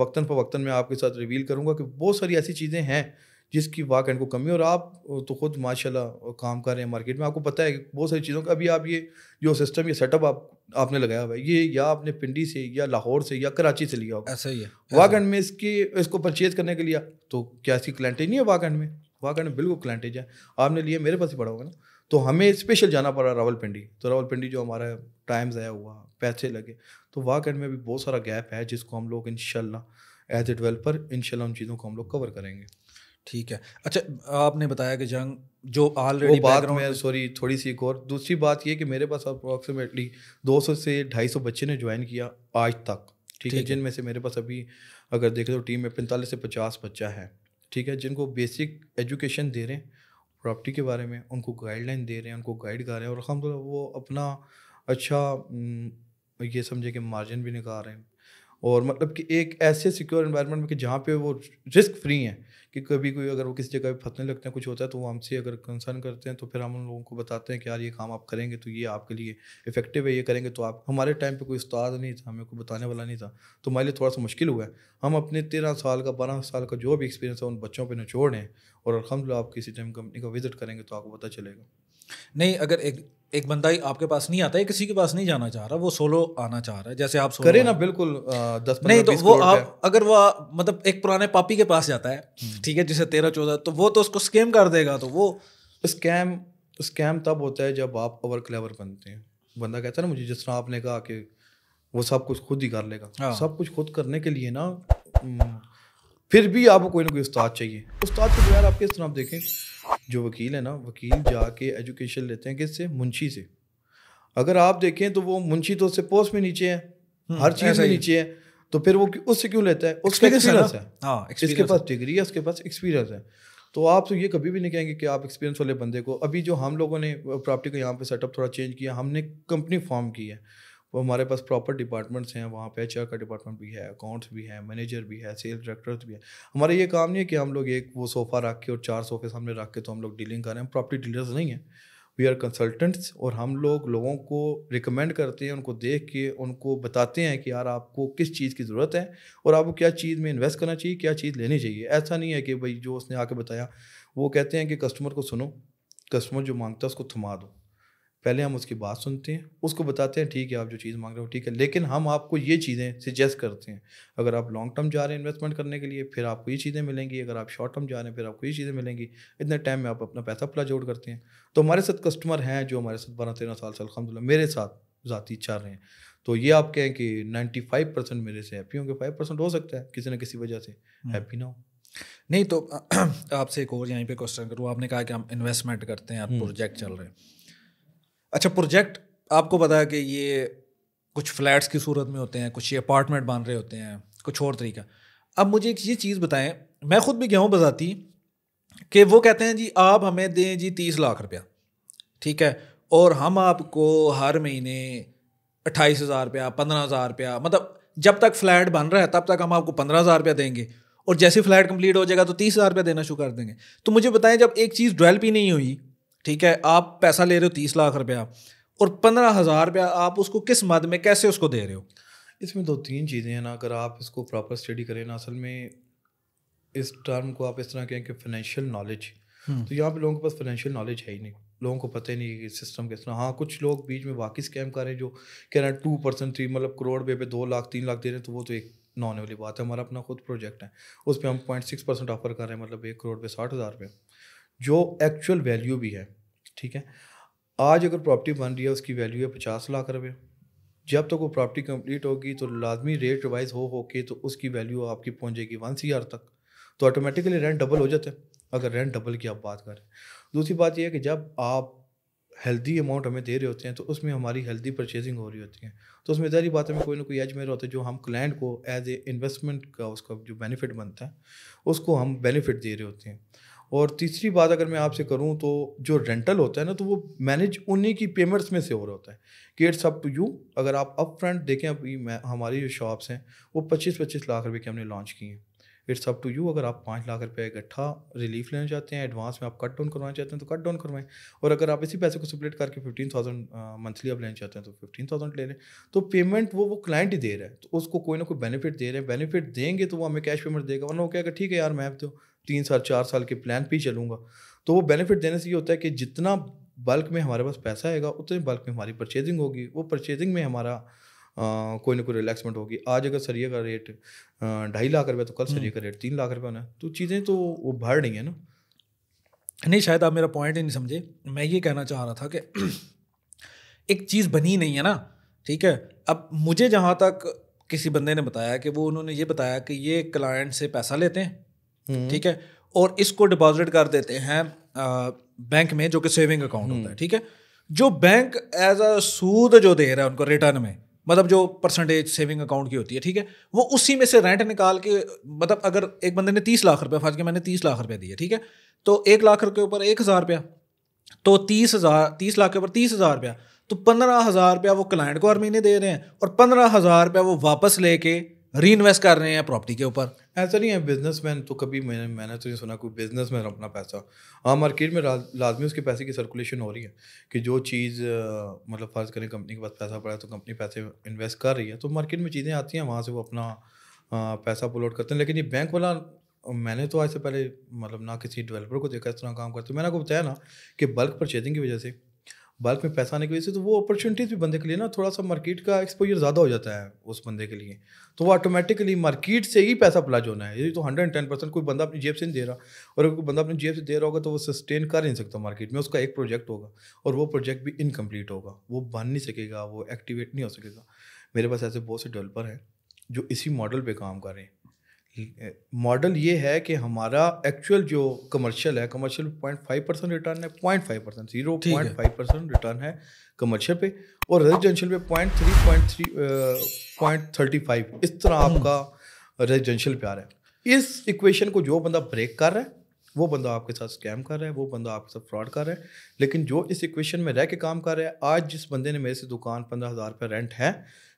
वक्ता फवक्ता मैं आपके साथ रिवील करूँगा कि बहुत सारी ऐसी चीज़ें हैं जिसकी वाक को कमी और आप तो ख़ुद माशाल्लाह काम कर रहे हैं मार्केट में आपको पता है बहुत सारी चीज़ों का अभी आप ये जो सिस्टम ये सेटअप आप आपने लगाया हुआ है ये या आपने पिंडी से या लाहौर से या कराची से लिया होगा ऐसा ही है वाकंड में इसके इसको परचेज करने के लिए तो क्या इसकी क्लाइंटेज नहीं है वाकंड में वाकंड में बिल्कुल क्लाइंटेज है आपने लिए मेरे पास ही पड़ा होगा ना तो हमें स्पेशल जाना पड़ा पिंडी तो पिंडी जो हमारा टाइम ज़ाया हुआ पैसे लगे तो वाकंड में भी बहुत सारा गैप है जिसको हम लोग इन एज ए डेवलपर इन उन चीज़ों को हम लोग कवर करेंगे ठीक है अच्छा आपने बताया कि जंग जो ऑलरेडी बात में सॉरी थोड़ी सी एक और दूसरी बात ये कि मेरे पास अप्रॉक्सीमेटली 200 से 250 बच्चे ने ज्वाइन किया आज तक ठीक है जिनमें से मेरे पास अभी अगर देखें तो टीम में पैंतालीस से पचास बच्चा है ठीक है जिनको बेसिक एजुकेशन दे रहे हैं प्रॉपर्टी के बारे में उनको गाइडलाइन दे रहे हैं उनको गाइड कर रहे हैं और अलहमदिल्ला वो अपना अच्छा ये समझे कि मार्जिन भी निकाल रहे हैं और मतलब कि एक ऐसे सिक्योर इन्वायरमेंट में कि जहाँ पे वो रिस्क फ्री हैं कि कभी कोई अगर वो किसी जगह पे फंसने लगते हैं कुछ होता है तो वो हमसे अगर कंसर्न करते हैं तो फिर हम उन लोगों को बताते हैं कि यार ये काम आप करेंगे तो ये आपके लिए इफेक्टिव है ये करेंगे तो आप हमारे टाइम पे कोई उस्ताद नहीं था हमें कोई बताने वाला नहीं था तो हमारे लिए थोड़ा सा मुश्किल हुआ है हम अपने तेरह साल का बारह साल का जो भी एक्सपीरियंस है उन बच्चों पर निचोड़ें और अलहमदिल्ला आप किसी टाइम कंपनी का विजिट करेंगे तो आपको पता चलेगा नहीं अगर एक एक बंदा ही आपके पास नहीं आता है किसी के पास नहीं जाना चाह रहा वो सोलो आना चाह रहा है जैसे आप करें ना बिल्कुल दस नहीं तो वो आप अगर वो मतलब एक पुराने पापी के पास जाता है हम्म। ठीक है जिसे तेरह चौदह तो वो तो उसको स्कैम कर देगा तो वो स्कैम स्कैम तब होता है जब आप ओवर क्लेवर बनते हैं बंदा कहता है ना मुझे जिस तरह आपने कहा कि वो सब कुछ खुद ही कर लेगा हाँ। सब कुछ खुद करने के लिए ना हम्म, फिर भी आपको कोई ना कोई उस्ताद चाहिए उस्ताद के बगैर तो आप किस तरह देखें जो वकील है ना वकील जाके एजुकेशन लेते हैं किससे मुंशी से अगर आप देखें तो वो मुंशी तो उससे पोस्ट में नीचे है हम्म, हर चीज़ में नीचे है तो फिर वो उससे क्यों लेता है उसका एक्सपीरियंस है हाँ, इसके पास डिग्री है उसके पास एक्सपीरियंस है तो आप तो ये कभी भी नहीं कहेंगे कि आप एक्सपीरियंस वाले बंदे को अभी जो हम लोगों ने प्रॉपर्टी का यहाँ पे सेटअप थोड़ा चेंज किया हमने कंपनी फॉर्म की है वो हमारे पास प्रॉपर डिपार्टमेंट्स हैं वहाँ पे एच का डिपार्टमेंट भी है अकाउंट्स भी है मैनेजर भी है सेल्स डायरेक्टर्स भी है हमारा ये काम नहीं है कि हम लोग एक वो सोफ़ा रख के और चार सोफे सामने रख के तो हम लोग डीलिंग कर रहे हैं प्रॉपर्टी डीलर्स नहीं हैं वी आर कंसल्टेंट्स और हम लोग लोगों को रिकमेंड करते हैं उनको देख के उनको बताते हैं कि यार आपको किस चीज़ की ज़रूरत है और आपको क्या चीज़ में इन्वेस्ट करना चाहिए क्या चीज़ लेनी चाहिए ऐसा नहीं है कि भाई जो उसने आके बताया वो कहते हैं कि कस्टमर को सुनो कस्टमर जो मांगता है उसको थमा दो पहले हम उसकी बात सुनते हैं उसको बताते हैं ठीक है आप जो चीज़ मांग रहे हो ठीक है लेकिन हम आपको ये चीज़ें सजेस्ट करते हैं अगर आप लॉन्ग टर्म जा रहे हैं इन्वेस्टमेंट करने के लिए फिर आपको ये चीज़ें मिलेंगी अगर आप शॉर्ट टर्म जा रहे हैं फिर आपको ये चीज़ें मिलेंगी इतने टाइम में आप अपना पैसा प्लाज आउट करते हैं तो हमारे साथ कस्टमर हैं जो हमारे साथ बारह तेरह साल से अलहमदिल्ला मेरे साथ ज़ाती चाह रहे हैं तो ये आप कहें कि नाइन्टी फाइव परसेंट मेरे से हैप्पी होंगे फाइव परसेंट हो सकता है किसी न किसी वजह से हैप्पी हम्म। ना हो नहीं तो आपसे एक और यहीं पे क्वेश्चन करूँ आपने कहा कि हम इन्वेस्टमेंट करते हैं और प्रोजेक्ट हम्म। चल रहे हैं अच्छा प्रोजेक्ट आपको पता है कि ये कुछ फ्लैट्स की सूरत में होते हैं कुछ ये अपार्टमेंट बन रहे होते हैं कुछ और तरीका अब मुझे एक ये चीज़ बताएं मैं खुद भी गया हूँ बजाती कि वो कहते हैं जी आप हमें दें जी तीस लाख रुपया ठीक है और हम आपको हर महीने अट्ठाईस हज़ार रुपया पंद्रह हज़ार रुपया मतलब जब तक फ्लैट बन रहा है तब तक हम आपको पंद्रह हज़ार रुपया देंगे और जैसे फ्लैट कंप्लीट हो जाएगा तो तीस हज़ार रुपया देना शुरू कर देंगे तो मुझे बताएं जब एक चीज़ डेवलप ही नहीं हुई ठीक है आप पैसा ले रहे हो तीस लाख रुपया और पंद्रह हज़ार रुपया आप उसको किस मद में कैसे उसको दे रहे हो इसमें दो तीन चीज़ें हैं ना अगर आप इसको प्रॉपर स्टडी करें ना असल में इस टर्म को आप इस तरह कहें कि फाइनेंशियल नॉलेज हम्म। तो यहाँ पे लोगों के पास फाइनेंशियल नॉलेज है ही नहीं लोगों को पता ही नहीं कि सिस्टम किस तरह हाँ कुछ लोग बीच में वाकई स्कैम कर रहे हैं जो कह रहे हैं टू परसेंट थ्री मतलब करोड़ रुपये पे दो लाख तीन लाख दे रहे हैं तो वो तो एक ना होने वाली बात है हमारा अपना खुद प्रोजेक्ट है उस पर हम पॉइंट सिक्स परसेंट ऑफर कर रहे हैं मतलब एक करोड़ पे साठ हज़ार रुपये जो एक्चुअल वैल्यू भी है ठीक है आज अगर प्रॉपर्टी बन रही है उसकी वैल्यू है पचास लाख रुपये जब तक तो वो प्रॉपर्टी कंप्लीट होगी तो लाजमी रेट रिवाइज हो हो के तो उसकी वैल्यू आपकी जाएगी वन सी तक तो ऑटोमेटिकली रेंट डबल हो जाता है अगर रेंट डबल की आप बात करें दूसरी बात यह है कि जब आप हेल्दी अमाउंट हमें दे रहे होते हैं तो उसमें हमारी हेल्दी परचेजिंग हो रही होती है तो उसमें जारी बात में कोई ना कोई एज मेरा होता है जो हम क्लाइंट को एज ए इन्वेस्टमेंट का उसका जो बेनिफिट बनता है उसको हम बेनिफिट दे रहे होते हैं और तीसरी बात अगर मैं आपसे करूँ तो जो रेंटल होता है ना तो वो मैनेज उन्हीं की पेमेंट्स में से हो रहा होता है कि इट्स अप टू यू अगर आप अप फ्रंट देखें अभी हमारी जो शॉप्स हैं वो पच्चीस पच्चीस लाख रुपये की हमने लॉन्च की हैं इट्स अप टू यू अगर आप पाँच लाख रुपए इकट्ठा रिलीफ लेना चाहते हैं एडवांस में आप कट डाउन करवाना चाहते हैं तो कट डाउन करवाएं और अगर आप इसी पैसे को सप्लेट करके फिफ्टीन थाउजेंड मंथली आप लेना चाहते हैं तो फिफ्टीन थाउजेंड ले लें तो पेमेंट वो वो क्लाइंट ही दे रहा है तो उसको कोई ना कोई बेनिफिट दे रहे हैं बेनिफिट देंगे तो वो हमें कैश पेमेंट देगा वरना वो कहेगा ठीक है यार मैप दो तीन साल चार साल के प्लान पे ही चलूँगा तो वो बेनिफिट देने से ये होता है कि जितना बल्क में हमारे पास पैसा आएगा उतने बल्क में हमारी परचेजिंग होगी वो परचेजिंग में हमारा आ, कोई ना कोई रिलैक्समेंट होगी आज अगर सरिया का रेट ढाई लाख रुपया तो कल सरिया का रेट हम्म। तीन लाख रुपये होना है तो चीज़ें तो वो भर नहीं है ना नहीं शायद आप मेरा पॉइंट ही नहीं समझे मैं ये कहना चाह रहा था कि एक चीज़ बनी नहीं है ना ठीक है अब मुझे जहाँ तक किसी बंदे ने बताया कि वो उन्होंने ये बताया कि ये क्लाइंट से पैसा लेते हैं हम्म। ठीक है और इसको डिपॉजिट कर देते हैं बैंक में जो कि सेविंग अकाउंट होता है हम्म। ठीक है जो बैंक एज अ सूद जो दे रहा है उनको रिटर्न में मतलब जो परसेंटेज सेविंग अकाउंट की होती है ठीक है वो उसी में से रेंट निकाल के मतलब अगर एक बंदे ने तीस लाख रुपया फंस के मैंने तीस लाख रुपया दिया ठीक है तो एक लाख के ऊपर एक हज़ार रुपया तो तीस हज़ार तीस लाख के ऊपर तीस हज़ार रुपया तो पंद्रह हज़ार रुपया वो क्लाइंट को हर महीने दे रहे हैं और पंद्रह हज़ार रुपया वो वापस लेके री इन्वेस्ट कर रहे हैं प्रॉपर्टी के ऊपर ऐसा नहीं है बिजनेस मैन तो कभी मैंने मैंने तो नहीं सुना कोई बिजनेस मैन अपना पैसा हाँ मार्केट में लाजमी उसके पैसे की सर्कुलेशन हो रही है कि जो चीज़ मतलब फ़र्ज़ करें कंपनी के पास पैसा पड़ा है तो कंपनी पैसे इन्वेस्ट कर रही है तो मार्केट में चीज़ें आती हैं वहाँ से वो अपना पैसा पुल आउट करते हैं लेकिन ये बैंक वाला मैंने तो आज से पहले मतलब ना किसी डेवलपर को देखा इस तरह काम करते मैंने आपको बताया ना कि बल्क परचेजिंग की वजह से बल्क में पैसा आने की वजह से तो वो अपॉर्चुनिटीज़ भी बंदे के लिए ना थोड़ा सा मार्केट का एक्सपोजर ज़्यादा हो जाता है उस बंदे के लिए तो वो ऑटोमेटिकली मार्केट से ही पैसा प्लाज होना है यदि तो हंड्रेड टेन परसेंट कोई बंदा अपनी जेब से नहीं दे रहा और अगर कोई बंदा अपनी जेब से दे रहा होगा तो वो सस्टेन कर नहीं सकता मार्केट में उसका एक प्रोजेक्ट होगा और वो प्रोजेक्ट भी इनकम्प्लीट होगा वो बन नहीं सकेगा वो एक्टिवेट नहीं हो सकेगा मेरे पास ऐसे बहुत से डेवलपर हैं जो इसी मॉडल पर काम कर रहे हैं मॉडल ये है कि हमारा एक्चुअल जो कमर्शियल है commercial point five percent return है point five percent zero point five percent return है कमर्शियल पे और रेजिडेंशियल पे point three point three point thirty five इस तरह हम्म। आपका रेजिडेंशियल पे आ रहा है इस इक्वेशन को जो बंदा ब्रेक कर रहा है वो बंदा आपके साथ स्कैम कर रहा है वो बंदा आपके साथ फ्रॉड कर रहा है लेकिन जो इस इक्वेशन में रह के काम कर रहा है आज जिस बंदे ने मेरे से दुकान पंद्रह हज़ार रुपये रेंट है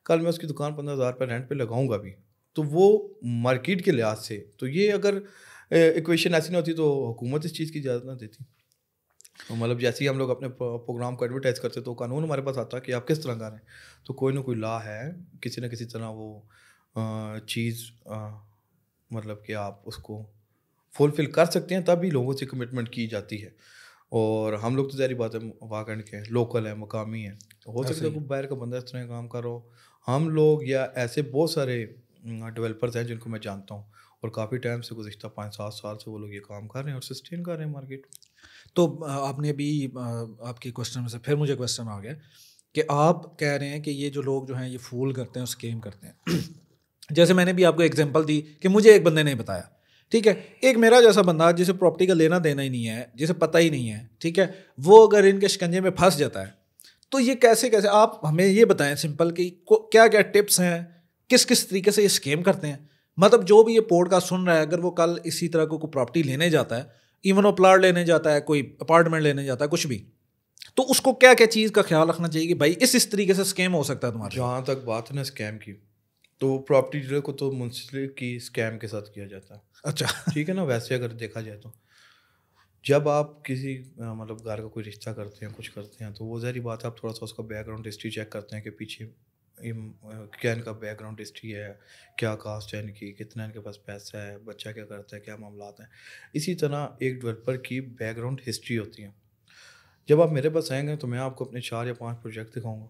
कल मैं उसकी दुकान पंद्रह हज़ार रुपये रेंट पर लगाऊंगा भी तो वो मार्केट के लिहाज से तो ये अगर इक्वेशन ऐसी नहीं होती तो हुकूमत इस चीज़ की इजाज़त ना देती तो मतलब जैसे ही हम लोग अपने प्रोग्राम को एडवर्टाइज करते तो कानून हमारे पास आता कि आप किस तरह का रहे तो कोई ना कोई ला है किसी न किसी तरह वो चीज़ मतलब कि आप उसको फुलफिल कर सकते हैं तभी लोगों से कमिटमेंट की जाती है और हम लोग तो जहरी बात है वाकंड के लोकल है मकामी है हो सकता है बाहर का बंदा इस तरह काम करो हम लोग या ऐसे बहुत सारे डेवलपर्स हैं जिनको मैं जानता हूँ और काफ़ी टाइम से गुजशत पाँच सात साल से वो लोग ये काम कर रहे हैं और सस्टेन कर रहे हैं मार्केट तो आपने अभी आपके क्वेश्चन में से फिर मुझे क्वेश्चन आ गया कि आप कह रहे हैं कि ये जो लोग जो हैं ये फूल करते हैं स्केम करते हैं जैसे मैंने भी आपको एग्जाम्पल दी कि मुझे एक बंदे ने बताया ठीक है एक मेरा जैसा बंदा जिसे प्रॉपर्टी का लेना देना ही नहीं है जिसे पता ही नहीं है ठीक है वो अगर इनके शिकंजे में फंस जाता है तो ये कैसे कैसे आप हमें ये बताएं सिंपल कि क्या क्या टिप्स हैं किस किस तरीके से ये स्केम करते हैं मतलब जो भी ये पॉडकास्ट सुन रहा है अगर वो कल इसी तरह को कोई प्रॉपर्टी लेने जाता है इवन वो प्लाट लेने जाता है कोई अपार्टमेंट लेने जाता है कुछ भी तो उसको क्या क्या चीज़ का ख्याल रखना चाहिए कि भाई इस इस तरीके से स्कैम हो सकता है तुम्हारा जहाँ तक बात है ना स्कैम की तो प्रॉपर्टी डीलर को तो मुंसलिक की स्कैम के साथ किया जाता है अच्छा ठीक है ना वैसे अगर देखा जाए तो जब आप किसी मतलब घर का कोई रिश्ता करते हैं कुछ करते हैं तो वो जहरी बात है आप थोड़ा सा उसका बैकग्राउंड हिस्ट्री चेक करते हैं कि पीछे क्या इनका बैकग्राउंड हिस्ट्री है क्या कास्ट है इनकी कितना इनके पास पैसा है बच्चा क्या करता है क्या मामला हैं इसी तरह एक डेवलपर की बैकग्राउंड हिस्ट्री होती है जब आप मेरे पास आएंगे तो मैं आपको अपने चार या पाँच प्रोजेक्ट दिखाऊँगा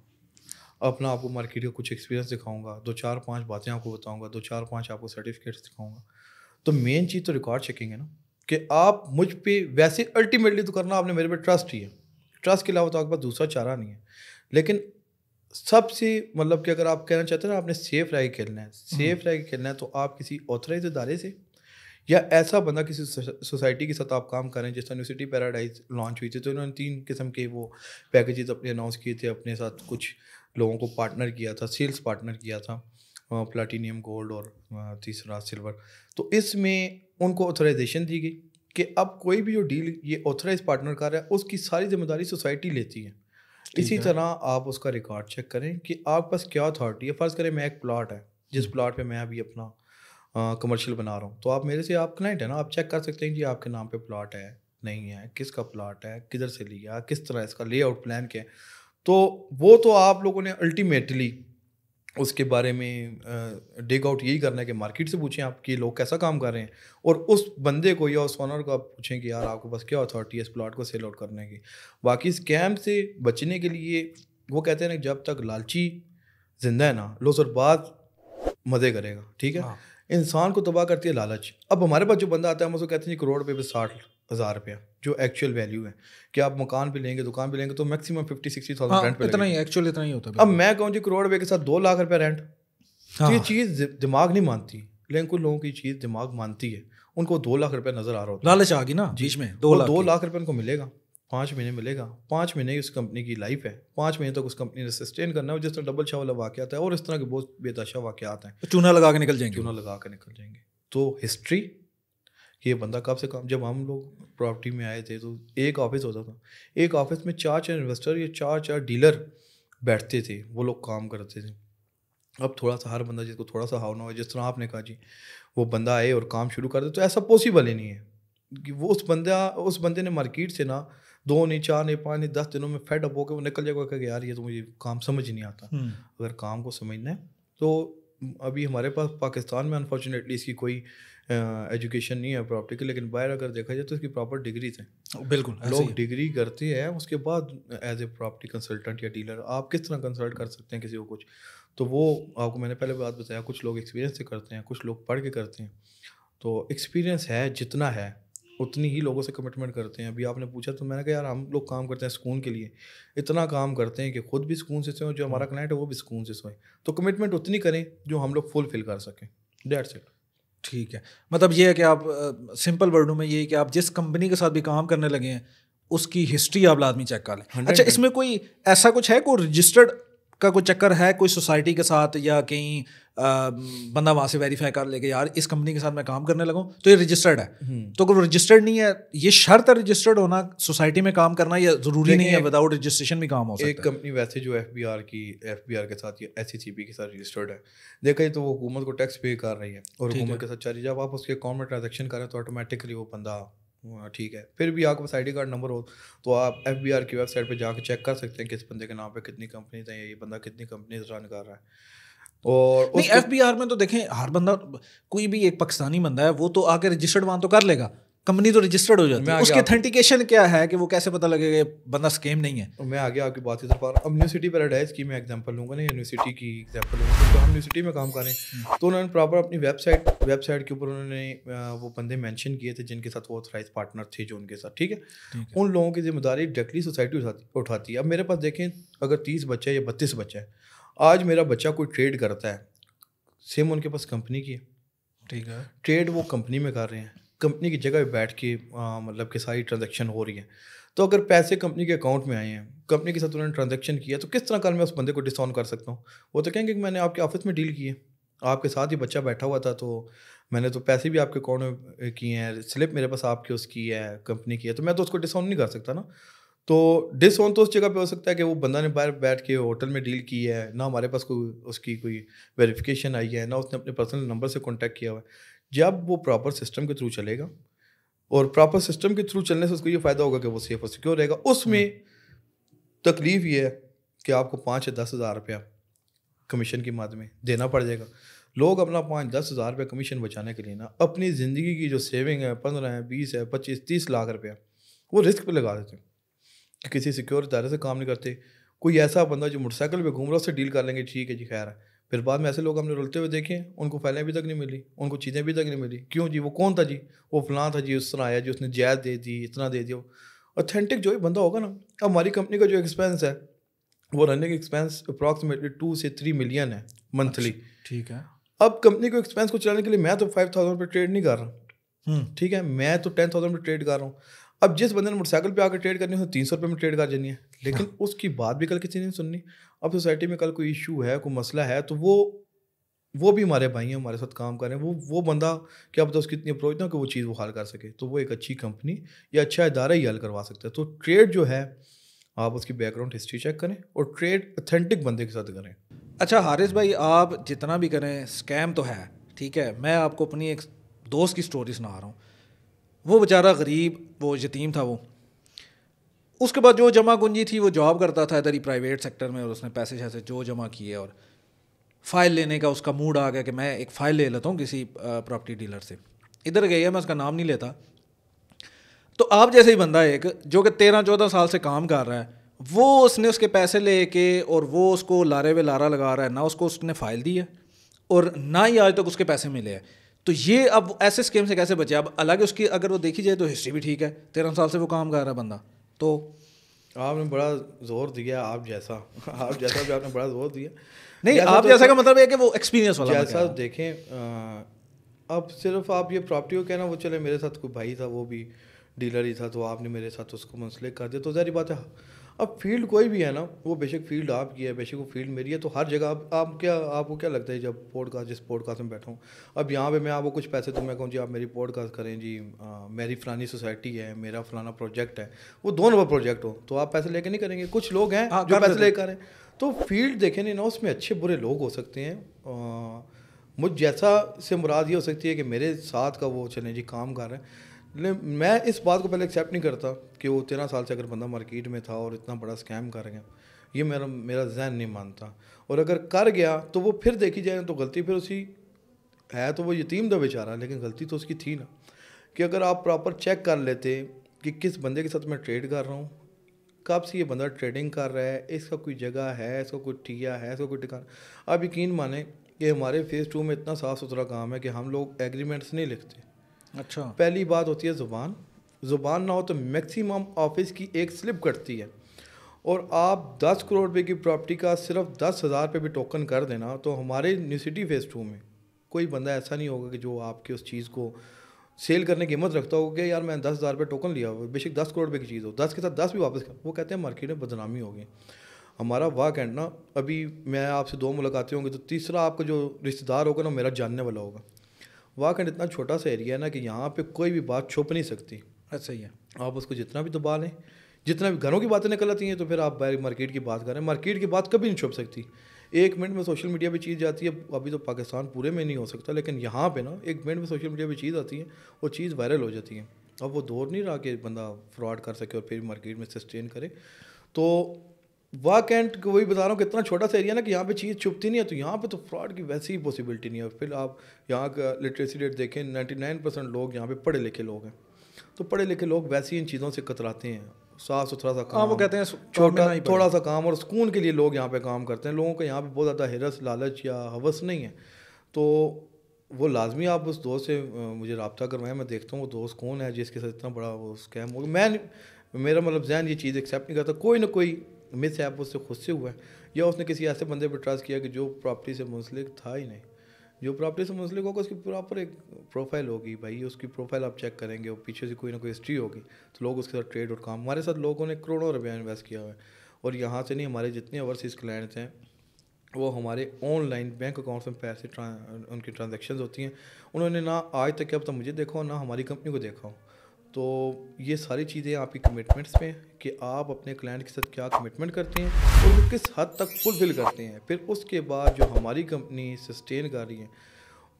अपना आपको मार्केट का कुछ एक्सपीरियंस दिखाऊंगा दो चार पांच बातें आपको बताऊंगा दो चार पांच आपको सर्टिफिकेट्स दिखाऊंगा तो मेन चीज़ तो रिकॉर्ड चेकिंग है ना कि आप मुझ पर वैसे अल्टीमेटली तो करना आपने मेरे पर ट्रस्ट ही है ट्रस्ट के अलावा तो आपके पास दूसरा चारा नहीं है लेकिन सबसे मतलब कि अगर आप कहना चाहते हैं ना आपने सेफ रह के खेलना है सेफ हम्म। रह खेलना है तो आप किसी ऑथराइज इदारे से या ऐसा बंदा किसी सोसाइटी के साथ आप काम कर रहे हैं जिस यूनिवर्सिटी पैराडाइज लॉन्च हुई थी तो इन्होंने तीन किस्म के वो पैकेजेस अपने अनाउंस किए थे अपने साथ कुछ लोगों को पार्टनर किया था सेल्स पार्टनर किया था प्लाटिनियम गोल्ड और तीसरा सिल्वर तो इसमें उनको ऑथराइजेशन दी गई कि अब कोई भी जो डील ये ऑथराइज पार्टनर कर रहा है उसकी सारी जिम्मेदारी सोसाइटी लेती है इसी तरह आप उसका रिकॉर्ड चेक करें कि आपके पास क्या अथॉरिटी है फ़र्ज़ करें मैं एक प्लाट है जिस प्लाट हम्म। पे मैं अभी अपना कमर्शियल बना रहा हूँ तो आप मेरे से आप क्लाइंट है ना आप चेक कर सकते हैं कि आपके नाम पे प्लाट है नहीं है किसका प्लाट है किधर से लिया किस तरह इसका लेआउट प्लान क्या है तो वो तो आप लोगों ने अल्टीमेटली उसके बारे में डिग आउट यही करना है कि मार्केट से पूछें आप कि लोग कैसा काम कर रहे हैं और उस बंदे को या उस ऑनर को आप पूछें कि यार आपको बस क्या अथॉरिटी है इस प्लाट को सेल आउट करने की बाकी स्कैम से बचने के लिए वो कहते हैं ना जब तक लालची जिंदा है ना बात मज़े करेगा ठीक है हाँ। इंसान को तबाह करती है लालच अब हमारे पास जो बंदा आता है हम उसको कहते हैं करोड़ रुपये पे साठ हज़ार रुपया जो एक्चुअल वैल्यू है कि आप मकान भी लेंगे दुकान भी लेंगे तो maximum fifty sixty thousand rent इतना ही एक्चुअल इतना ही होता है अब मैं कहूँ जी करोड़ रुपये के साथ दो लाख रुपया रेंट तो ये हाँ। चीज़ दिमाग नहीं मानती लेकिन कुछ लोगों की चीज़ दिमाग मानती है उनको दो लाख रुपया नज़र आ रहा होता लालच आ गई ना बीच में दो लाख दो लाख रुपये उनको मिलेगा पाँच महीने मिलेगा पाँच महीने उस कंपनी की लाइफ है पाँच महीने तक उस कंपनी ने सस्टेन करना है जिस तरह डबल शाह वाला वाक़ात है और इस तरह के बहुत बेतशा वाक्यात हैं चूना लगा के निकल जाएंगे चूना लगा के निकल जाएंगे तो हिस्ट्री कि ये बंदा कब से कब जब हम लोग प्रॉपर्टी में आए थे तो एक ऑफिस होता था एक ऑफिस में चार चार इन्वेस्टर या चार चार डीलर बैठते थे वो लोग काम करते थे अब थोड़ा सा हर बंदा जिसको थोड़ा सा हावना हो जिस तरह आपने कहा जी वो बंदा आए और काम शुरू कर दे तो ऐसा पॉसिबल ही नहीं है कि वो उस बंदा उस बंदे ने मार्केट से ना दो ने चार ने पाँच ने दस दिनों में फेड अप होकर वो निकल जाएगा कह यार ये तो मुझे काम समझ नहीं आता हम्म। अगर काम को समझना है तो अभी हमारे पास पाकिस्तान में अनफॉर्चुनेटली इसकी कोई एजुकेशन नहीं है प्रॉपर्टी की लेकिन बाहर अगर देखा जाए तो इसकी प्रॉपर डिग्री थे बिल्कुल हाँ, लोग डिग्री करते हैं उसके बाद एज ए प्रॉपर्टी कंसल्टेंट या डीलर आप किस तरह कंसल्ट कर सकते हैं किसी को कुछ तो वो आपको मैंने पहले बात बताया कुछ लोग एक्सपीरियंस से करते हैं कुछ लोग पढ़ के करते हैं तो एक्सपीरियंस है जितना है उतनी ही लोगों से कमिटमेंट करते हैं अभी आपने पूछा तो मैंने कहा यार हम लोग काम करते हैं सुकून के लिए इतना काम करते हैं कि खुद भी सुकून से सोएं जो हमारा क्लाइंट है वो भी सुकून से सोएं तो कमिटमेंट उतनी करें जो हम लोग फुलफिल कर सकें डेट्स इट ठीक है मतलब ये है कि आप सिंपल वर्डों में ये है कि आप जिस कंपनी के साथ भी काम करने लगे हैं उसकी हिस्ट्री आप लादमी चेक कर लें अच्छा इसमें कोई ऐसा कुछ है कोई रजिस्टर्ड का कोई चक्कर है कोई सोसाइटी के साथ या कहीं बंदा वहाँ से वेरीफाई कर लेके यार इस कंपनी के साथ मैं काम करने लगा तो ये रजिस्टर्ड है हम्म। तो अगर रजिस्टर्ड नहीं है ये शर्त है रजिस्टर्ड होना सोसाइटी में काम करना या जरूरी नहीं है विदाउट रजिस्ट्रेशन भी काम हो सकता एक कंपनी वैसे जो एफ की एफ के साथ या एस e के साथ रजिस्टर्ड है देखा तो वो हुकूमत को टैक्स पे कर रही है और हुकूमत के साथ है जब आप उसके अकाउंट में ट्रांजेक्शन करें तो ऑटोमेटिकली वो बंदा हाँ, ठीक है फिर भी आपके पास आई कार्ड नंबर हो तो आप एफ की वेबसाइट पर जाकर चेक कर सकते हैं किस बंदे के नाम पर कितनी कंपनीज हैं ये बंदा कितनी कंपनीज रन कर रहा है और नहीं एफ में तो देखें हर बंदा कोई भी एक पाकिस्तानी बंदा है वो तो आके रजिस्टर्ड वहाँ तो कर लेगा कंपनी तो रजिस्टर्ड हो जाती है उसकी ऑथेंटिकेशन क्या है कि वो कैसे पता लगेगा बंदा स्केम नहीं है तो मैं आगे आपकी बात इधर पर अब यूनिवर्सिटी पैराडाइज की मैं एग्जांपल लूँगा ना यूनिवर्सिटी की एग्जांपल लूंगा तो हम यूनिवर्सिटी में काम करें हम्म। तो उन्होंने प्रॉपर अपनी वेबसाइट वेबसाइट के ऊपर उन्होंने वो बंदे मैंशन किए थे जिनके साथ वो ऑथराइज पार्टनर थे जो उनके साथ ठीक है उन लोगों की जिम्मेदारी डायरेक्टली सोसाइटी उठाती है अब मेरे पास देखें अगर तीस बच्चे या बत्तीस बच्चे हैं आज मेरा बच्चा कोई ट्रेड करता है सेम उनके पास कंपनी की है ठीक है ट्रेड वो कंपनी में कर रहे हैं कंपनी की जगह पर बैठ के मतलब कि सारी ट्रांजेक्शन हो रही है तो अगर पैसे कंपनी के अकाउंट में आए हैं कंपनी के साथ उन्होंने ट्रांजेक्शन किया तो किस तरह कल मैं उस बंदे को डिस्काउंट कर सकता हूँ वो तो कहेंगे कि मैंने आपके ऑफिस में डील की है आपके साथ ही बच्चा बैठा हुआ था तो मैंने तो पैसे भी आपके अकाउंट में किए हैं स्लिप मेरे पास आपके उसकी है कंपनी की है तो मैं तो उसको डिस्काउंट नहीं कर सकता ना तो डिसऑन तो उस जगह पे हो सकता है कि वो बंदा ने बाहर बैठ के होटल में डील की है ना हमारे पास कोई उसकी कोई वेरिफिकेशन आई है ना उसने अपने पर्सनल नंबर से कॉन्टैक्ट किया हुआ है जब वो प्रॉपर सिस्टम के थ्रू चलेगा और प्रॉपर सिस्टम के थ्रू चलने से उसको ये फ़ायदा होगा कि वो सेफ और सिक्योर रहेगा उसमें तकलीफ ये है कि आपको पाँच या दस हज़ार रुपया कमीशन की माध्यम में देना पड़ जाएगा लोग अपना पाँच दस हज़ार रुपया कमीशन बचाने के लिए ना अपनी ज़िंदगी की जो सेविंग है पंद्रह है बीस है पच्चीस तीस लाख रुपया वो रिस्क पर लगा देते हैं कि किसी सिक्योर इदारे से काम नहीं करते कोई ऐसा बंदा जो मोटरसाइकिल पर घूम रहा है उससे डील कर लेंगे ठीक है जी खैर है फिर बाद में ऐसे लोग हमने रुलते हुए देखे उनको फाइलें भी तक नहीं मिली उनको चीज़ें भी तक नहीं मिली क्यों जी वो कौन था जी वो फलां था जी उस तरह आया जी उसने जैद दे दी इतना दे दिया ऑथेंटिक जो भी बंदा होगा ना अब हमारी कंपनी का जो एक्सपेंस है वो रनिंग एक्सपेंस अप्रॉक्सीमेटली टू से थ्री मिलियन है मंथली अच्छा, ठीक है अब कंपनी को एक्सपेंस को चलाने के लिए मैं तो फाइव थाउजेंड पर ट्रेड नहीं कर रहा हूँ हम्म। ठीक है मैं तो टेन थाउजेंड पर ट्रेड कर रहा हूँ अब जिस बंदे ने मोटरसाइकिल पे आकर ट्रेड करनी हो तीन सौ रुपये में ट्रेड कर जानी है लेकिन हाँ। उसकी बात भी कल किसी ने सुननी अब सोसाइटी में कल कोई इशू है कोई मसला है तो वो वो भी हमारे भाई हैं हमारे साथ काम कर रहे हैं वो वो बंदा क्या पता उसकी इतनी अप्रोच ना कि वो चीज़ वो हल कर सके तो वो एक अच्छी कंपनी या अच्छा इदारा ही हल करवा सकता है तो ट्रेड जो है आप उसकी बैकग्राउंड हिस्ट्री चेक करें और ट्रेड अथेंटिक बंदे के साथ करें अच्छा हारिस भाई आप जितना भी करें स्कैम तो है ठीक है मैं आपको अपनी एक दोस्त की स्टोरी सुना रहा हूँ वो बेचारा गरीब वो यतीम था वो उसके बाद जो जमा गुंजी थी वो जॉब करता था इधर ही प्राइवेट सेक्टर में और उसने पैसे शैसे जो जमा किए और फाइल लेने का उसका मूड आ गया कि मैं एक फ़ाइल ले लेता हूँ किसी प्रॉपर्टी डीलर से इधर गई है मैं उसका नाम नहीं लेता तो आप जैसे ही बंदा एक जो कि तेरह चौदह साल से काम कर रहा है वो उसने उसके पैसे ले के और वो उसको लारे वे लारा लगा रहा है ना उसको उसने फ़ाइल दी है और ना ही आज तक तो उसके पैसे मिले हैं तो ये अब ऐसे स्कीम से कैसे बचे अब अलग उसकी अगर वो देखी जाए तो हिस्ट्री भी ठीक है तेरह साल से वो काम कर रहा है बंदा तो आपने बड़ा जोर दिया आप जैसा आप जैसा भी आपने बड़ा जोर दिया नहीं आप तो जैसा का मतलब है कि वो एक्सपीरियंस वाला जैसा देखें अब सिर्फ आप ये प्रॉपर्टी को कहना वो चले मेरे साथ कोई भाई था वो भी डीलर ही था तो आपने मेरे साथ उसको मुंसलिक कर दिया तो जहरी बात है अब फील्ड कोई भी है ना वो बेशक फील्ड आपकी है बेशक वो फील्ड मेरी है तो हर जगह आप, आप क्या आपको क्या लगता है जब पॉडकास्ट जिस पॉडकास्ट में बैठा हूँ अब यहाँ पे मैं आपको कुछ पैसे तो मैं कहूँ जी आप मेरी पॉडकास्ट करें जी आ, मेरी फलानी सोसाइटी है मेरा फलाना प्रोजेक्ट है वो दोनों नंबर प्रोजेक्ट हो तो आप पैसे लेके नहीं करेंगे कुछ लोग हैं हाँ, जो पैसे लेकर हैं तो फील्ड देखें नहीं ना उसमें अच्छे बुरे लोग हो सकते हैं मुझ जैसा से मुराद ये हो सकती है कि मेरे साथ का वो चलें जी काम कर रहे हैं लेकिन मैं इस बात को पहले एक्सेप्ट नहीं करता कि वो तेरह साल से अगर बंदा मार्केट में था और इतना बड़ा स्कैम कर गया ये मेरा मेरा जहन नहीं मानता और अगर कर गया तो वो फिर देखी जाए तो गलती फिर उसी है तो वो यतीम था बेचारा लेकिन गलती तो उसकी थी ना कि अगर आप प्रॉपर चेक कर लेते कि किस बंदे के साथ मैं ट्रेड कर रहा हूँ कब से ये बंदा ट्रेडिंग कर रहा है इसका कोई जगह है इसका कोई ठिया है इसका कोई ठिकाना आप यकीन माने कि हमारे फेज़ टू में इतना साफ़ सुथरा काम है कि हम लोग एग्रीमेंट्स नहीं लिखते अच्छा पहली बात होती है ज़ुबान ज़ुबान ना हो तो मैक्सिमम ऑफिस की एक स्लिप कटती है और आप दस करोड़ रुपये की प्रॉपर्टी का सिर्फ दस हज़ार रुपये भी टोकन कर देना तो हमारे यूनिवर्सिटी फेस टू में कोई बंदा ऐसा नहीं होगा कि जो आपके उस चीज़ को सेल करने की हिम्मत रखता होगा कि यार मैंने दस हज़ार रुपये टोकन लिया हुआ बेशक दस करोड़ रुपये की चीज़ हो दस के साथ दस भी वापस कर वो कहते हैं मार्केट में बदनामी होगी हमारा वाह एंड ना अभी मैं आपसे दो मुलाकातें होंगी तो तीसरा आपका जो रिश्तेदार होगा ना मेरा जानने वाला होगा वाकंड इतना छोटा सा एरिया है ना कि यहाँ पे कोई भी बात छुप नहीं सकती अच्छा हाँ, ही है आप उसको जितना भी दबा लें जितना भी घरों की बातें निकल आती हैं तो फिर आप मार्केट की बात करें मार्केट की बात कभी नहीं छुप सकती एक मिनट में सोशल मीडिया पे चीज़ जाती है अभी तो पाकिस्तान पूरे में नहीं हो सकता लेकिन यहाँ पे ना एक मिनट में सोशल मीडिया पे चीज़ आती है वो चीज़ वायरल हो जाती है अब वो दौर नहीं रहा कि बंदा फ्रॉड कर सके और फिर मार्केट में सस्टेन करे तो वाह कैंट को वही बता रहा हूँ कि इतना छोटा सा एरिया ना कि यहाँ पे चीज़ छुपती नहीं है तो यहाँ पे तो फ्रॉड की वैसी ही पॉसिबिलिटी नहीं है फिर आप यहाँ का लिटरेसी रेट देखें नाइन्टी नाइन परसेंट लोग यहाँ पे पढ़े लिखे लोग हैं तो पढ़े लिखे लोग वैसी इन चीज़ों से कतराते हैं साफ सुथरा सा हाँ, काम वो कहते हैं छोटा थोड़ा सा काम और सुकून के लिए लोग यहाँ पे काम करते हैं लोगों का यहाँ पर बहुत ज़्यादा हिरस लालच या हवस नहीं है तो वो लाजमी आप उस दोस्त से मुझे रबता करवाएं मैं देखता हूँ वो दोस्त कौन है जिसके साथ इतना बड़ा वो स्कैम हो गया मैं मेरा मतलब जहन ये चीज़ एक्सेप्ट नहीं करता कोई ना कोई मिस ऐप उससे खुद से हुआ है या उसने किसी ऐसे बंदे पर ट्रस्ट किया कि जो प्रॉपर्टी से मुंसलिक था ही नहीं जो प्रॉपर्टी से मुंसलिक होगा उसकी प्रॉपर एक प्रोफाइल होगी भाई उसकी प्रोफाइल आप चेक करेंगे और पीछे से कोई ना कोई हिस्ट्री होगी तो लोग उसके साथ ट्रेड और काम हमारे साथ लोगों ने करोड़ों रुपया इन्वेस्ट किया हुआ है और यहाँ से नहीं हमारे जितने ओवरसीज़ क्लाइंट्स हैं वो हमारे ऑनलाइन बैंक अकाउंट्स में पैसे ट्रां, उनकी ट्रांजेक्शन होती हैं उन्होंने ना आज तक क्या तक मुझे देखा हो ना हमारी कंपनी को देखा हो तो ये सारी चीज़ें आपकी कमिटमेंट्स में कि आप अपने क्लाइंट के साथ क्या कमिटमेंट करते हैं और वो किस हद तक फुलफिल करते हैं फिर उसके बाद जो हमारी कंपनी सस्टेन कर रही है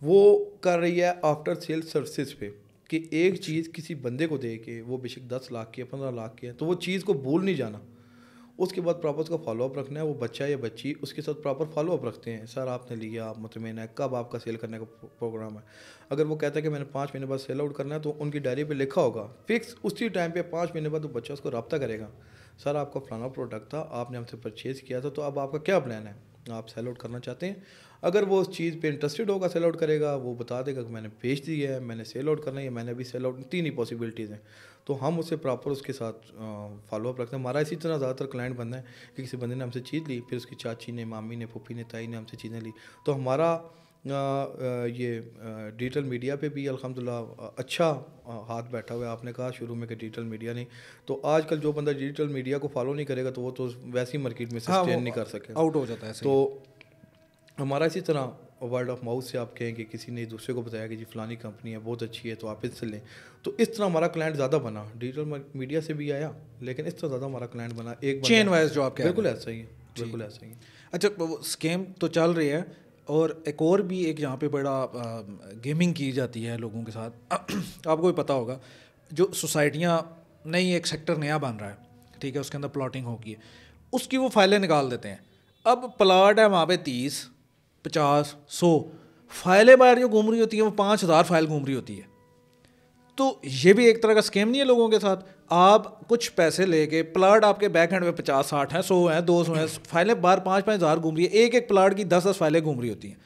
वो कर रही है आफ्टर सेल सर्विसेज पे कि एक चीज़ किसी बंदे को दे के वो बेशक दस लाख की पंद्रह लाख की है तो वो चीज़ को भूल नहीं जाना उसके बाद प्रॉपर उसका फॉलोअप रखना है वो बच्चा या बच्ची उसके साथ प्रॉपर फॉलोअप रखते हैं सर आपने लिया आप मुतमिन है कब आपका सेल करने का प्रोग्राम है अगर वो कहता है कि मैंने पाँच महीने बाद सेल आउट करना है तो उनकी डायरी पर लिखा होगा फिक्स उसी टाइम पर पाँच महीने बाद वो बच्चा उसको रब्ता करेगा सर आपका फलाना प्रोडक्ट था आपने हमसे परचेज़ किया था तो अब आपका क्या प्लान है आप सेल आउट करना चाहते हैं अगर वो उस चीज़ पे इंटरेस्टेड होगा सेल आउट करेगा वो बता देगा कि मैंने बेच दी है मैंने सेल आउट करना है मैंने अभी सेल आउट तीन ही पॉसिबिलिटीज़ हैं तो हम उसे प्रॉपर उसके साथ फॉलोअप रखते हैं हमारा इसी तरह ज़्यादातर क्लाइंट बनना है कि किसी बंदे ने हमसे चीज़ ली फिर उसकी चाची ने मामी ने पुप्पी ने ताई ने हमसे चीज़ें ली तो हमारा ये डिजिटल मीडिया पे भी अलहमदिल्ला अच्छा हाथ बैठा हुआ है आपने कहा शुरू में कि डिजिटल मीडिया नहीं तो आजकल जो बंदा डिजिटल मीडिया को फॉलो नहीं करेगा तो वो तो वैसी मार्केट में सस्टेन हाँ, नहीं कर सके आउट हो जाता है तो हमारा इसी तरह वर्ड ऑफ माउथ से आप कहें कि किसी ने दूसरे को बताया कि जी फलानी कंपनी है बहुत अच्छी है तो आप इससे लें तो इस तरह हमारा क्लाइंट ज़्यादा बना डिजिटल मीडिया से भी आया लेकिन इस तरह ज़्यादा हमारा क्लाइंट बना एक चेन वाइज जो आप बिल्कुल ऐसा ही है बिल्कुल ऐसा ही है अच्छा स्कैम तो चल रही है और एक और भी एक यहाँ पे बड़ा गेमिंग की जाती है लोगों के साथ आपको भी पता होगा जो सोसाइटियाँ नई एक सेक्टर नया बन रहा है ठीक है उसके अंदर प्लॉटिंग होगी उसकी वो फाइलें निकाल देते हैं अब प्लाट है वहाँ पे तीस पचास सौ फाइलें बाहर जो घूम रही होती है वो पाँच हज़ार फाइल घूम रही होती है तो ये भी एक तरह का स्कैम नहीं है लोगों के साथ आप कुछ पैसे लेके प्लाट आपके बैक हैंड में पचास साठ हैं सौ हैं दो सौ हैं फाइलें बार पाँच पाँच हज़ार घूम रही है एक एक प्लाट की दस दस फाइलें घूम रही होती हैं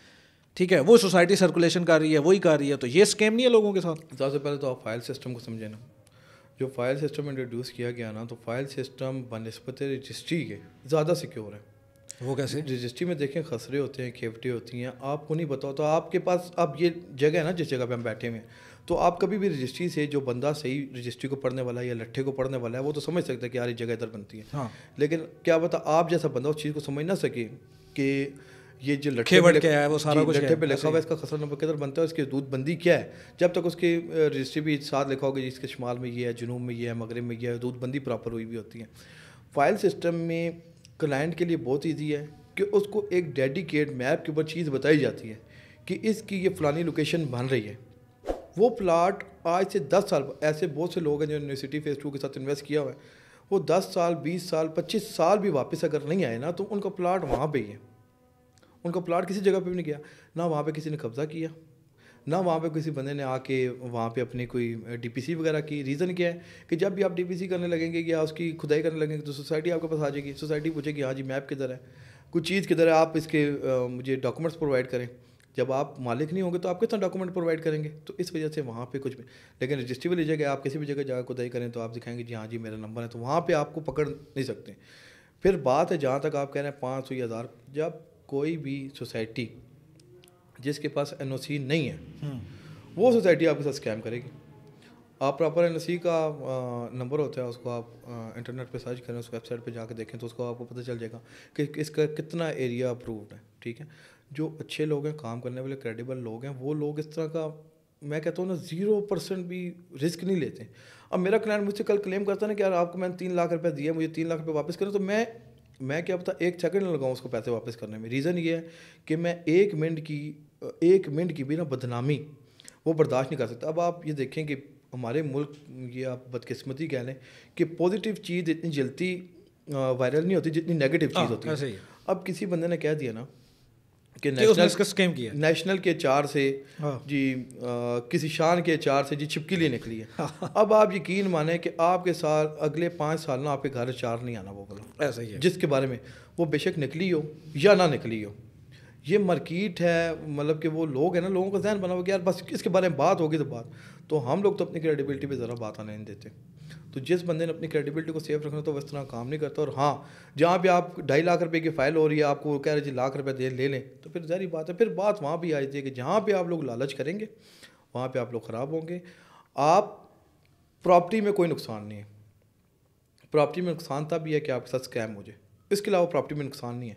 ठीक है वो सोसाइटी सर्कुलेशन कर रही है वही कर रही है तो ये स्कैम नहीं है लोगों के साथ सबसे पहले तो आप फाइल सिस्टम को समझे ना जो फाइल सिस्टम इंट्रोड्यूस किया गया ना तो फाइल सिस्टम बनस्पति रजिस्ट्री के ज़्यादा सिक्योर है वो कैसे रजिस्ट्री में देखें खसरे होते हैं खेवटे होती हैं आपको नहीं बताओ तो आपके पास आप ये जगह है ना जिस जगह पे हम बैठे हुए हैं तो आप कभी भी रजिस्ट्री से जो बंदा सही रजिस्ट्री को पढ़ने वाला है या लट्ठे को पढ़ने वाला है वो तो समझ सकता है कि यार ये जगह इधर बनती है हाँ। लेकिन क्या पता आप जैसा बंदा उस चीज़ को समझ ना सके कि ये जो लट्ठे बढ़ क्या है वो सारा कुछ लट्ठे पे लिखा हुआ है इसका खसरा नंबर किधर बनता है इसकी दूध बंदी क्या है जब तक उसकी रजिस्ट्री भी साथ लिखा होगा इसके शुमाल में ये है जुनूब में ये है मगरब में ये है दूध बंदी प्रॉपर हुई भी होती है फाइल सिस्टम में क्लाइंट के लिए बहुत ईजी है कि उसको एक डेडिकेट मैप के ऊपर चीज़ बताई जाती है कि इसकी ये फ़लानी लोकेशन बन रही है वो प्लाट आज से दस साल ऐसे बहुत से लोग हैं जो यूनिवर्सिटी फेस टू के साथ इन्वेस्ट किया हुआ है वो दस साल बीस साल पच्चीस साल भी वापस अगर नहीं आए ना तो उनका प्लाट वहाँ पर ही है उनका प्लाट किसी जगह पर भी नहीं गया ना वहाँ पर किसी ने कब्ज़ा किया ना वहाँ पे किसी बंदे ने आके वहाँ पे अपनी कोई डीपीसी वगैरह की रीज़न क्या है कि जब भी आप डीपीसी करने लगेंगे या उसकी खुदाई करने लगेंगे तो सोसाइटी आपके पास आ जाएगी सोसाइटी पूछेगी हाँ जी मैप किधर है कुछ चीज़ किधर है आप इसके आ, मुझे डॉक्यूमेंट्स प्रोवाइड करें जब आप मालिक नहीं होंगे तो आप कितना डॉक्यूमेंट प्रोवाइड करेंगे तो इस वजह से वहाँ पे कुछ भी लेकिन रजिस्ट्री वाली जगह आप किसी भी जगह जाकर खुदाई करें तो आप दिखाएंगे जी हाँ जी मेरा नंबर है तो वहाँ पर आपको पकड़ नहीं सकते फिर बात है जहाँ तक आप कह रहे हैं पाँच सौ या हज़ार जब कोई भी सोसाइटी जिसके पास एन नहीं है हम्म। वो सोसाइटी आपके साथ स्कैम करेगी आप प्रॉपर एन का नंबर होता है उसको आप इंटरनेट पे सर्च करें उस वेबसाइट पे जाके देखें तो उसको आपको पता चल जाएगा कि इसका कितना एरिया अप्रूव्ड है ठीक है जो अच्छे लोग हैं काम करने वाले क्रेडिबल लोग हैं वो लोग इस तरह का मैं कहता हूँ ना जीरो परसेंट भी रिस्क नहीं लेते अब मेरा क्लाइंट मुझसे कल क्लेम करता ना कि यार आपको मैंने तीन लाख रुपये दिया मुझे तीन लाख रुपये वापस करें तो मैं मैं क्या पता एक सेकंड लगाऊँ उसको पैसे वापस करने में रीज़न ये है कि मैं एक मिनट की एक मिनट की भी ना बदनामी वो बर्दाश्त नहीं कर सकता अब आप ये देखें कि हमारे मुल्क ये आप बदकिस्मती कह लें कि पॉजिटिव चीज़ इतनी जल्दी वायरल नहीं होती जितनी नेगेटिव हाँ, चीज़ होती है अब किसी बंदे ने कह दिया ना कि नेशनल स्कैम किया नेशनल के चार से हाँ। जी आ, किसी शान के चार से जी छिपकी लिए निकली है हाँ। अब आप यकीन माने कि आपके साथ अगले पाँच साल ना आपके घर चार नहीं आना वो बोला ऐसा ही है जिसके बारे में वो बेशक निकली हो या ना निकली हो ये मार्किट है मतलब कि वो लोग हैं ना लोगों का जहन बना हुआ कि यार बस इसके बारे में बात होगी तो बात तो हम लोग तो अपनी क्रेडिबिलिटी पर ज़रा बात आने नहीं देते तो जिस बंदे ने अपनी क्रेडिबिलिटी को सेफ रखना तो वह इस तरह काम नहीं करता और हाँ जहाँ पे आप ढाई लाख रुपए की फाइल हो रही है आपको कह रहे जी लाख रुपए दे ले लें तो फिर जहरी बात है फिर बात वहाँ भी आ जाती है कि जहाँ पर आप लोग लालच करेंगे वहाँ पर आप लोग ख़राब होंगे आप प्रॉपर्टी में कोई नुकसान नहीं है प्रॉपर्टी में नुकसान तब भी है कि आपके साथ स्कैम हो जाए इसके अलावा प्रॉपर्टी में नुकसान नहीं है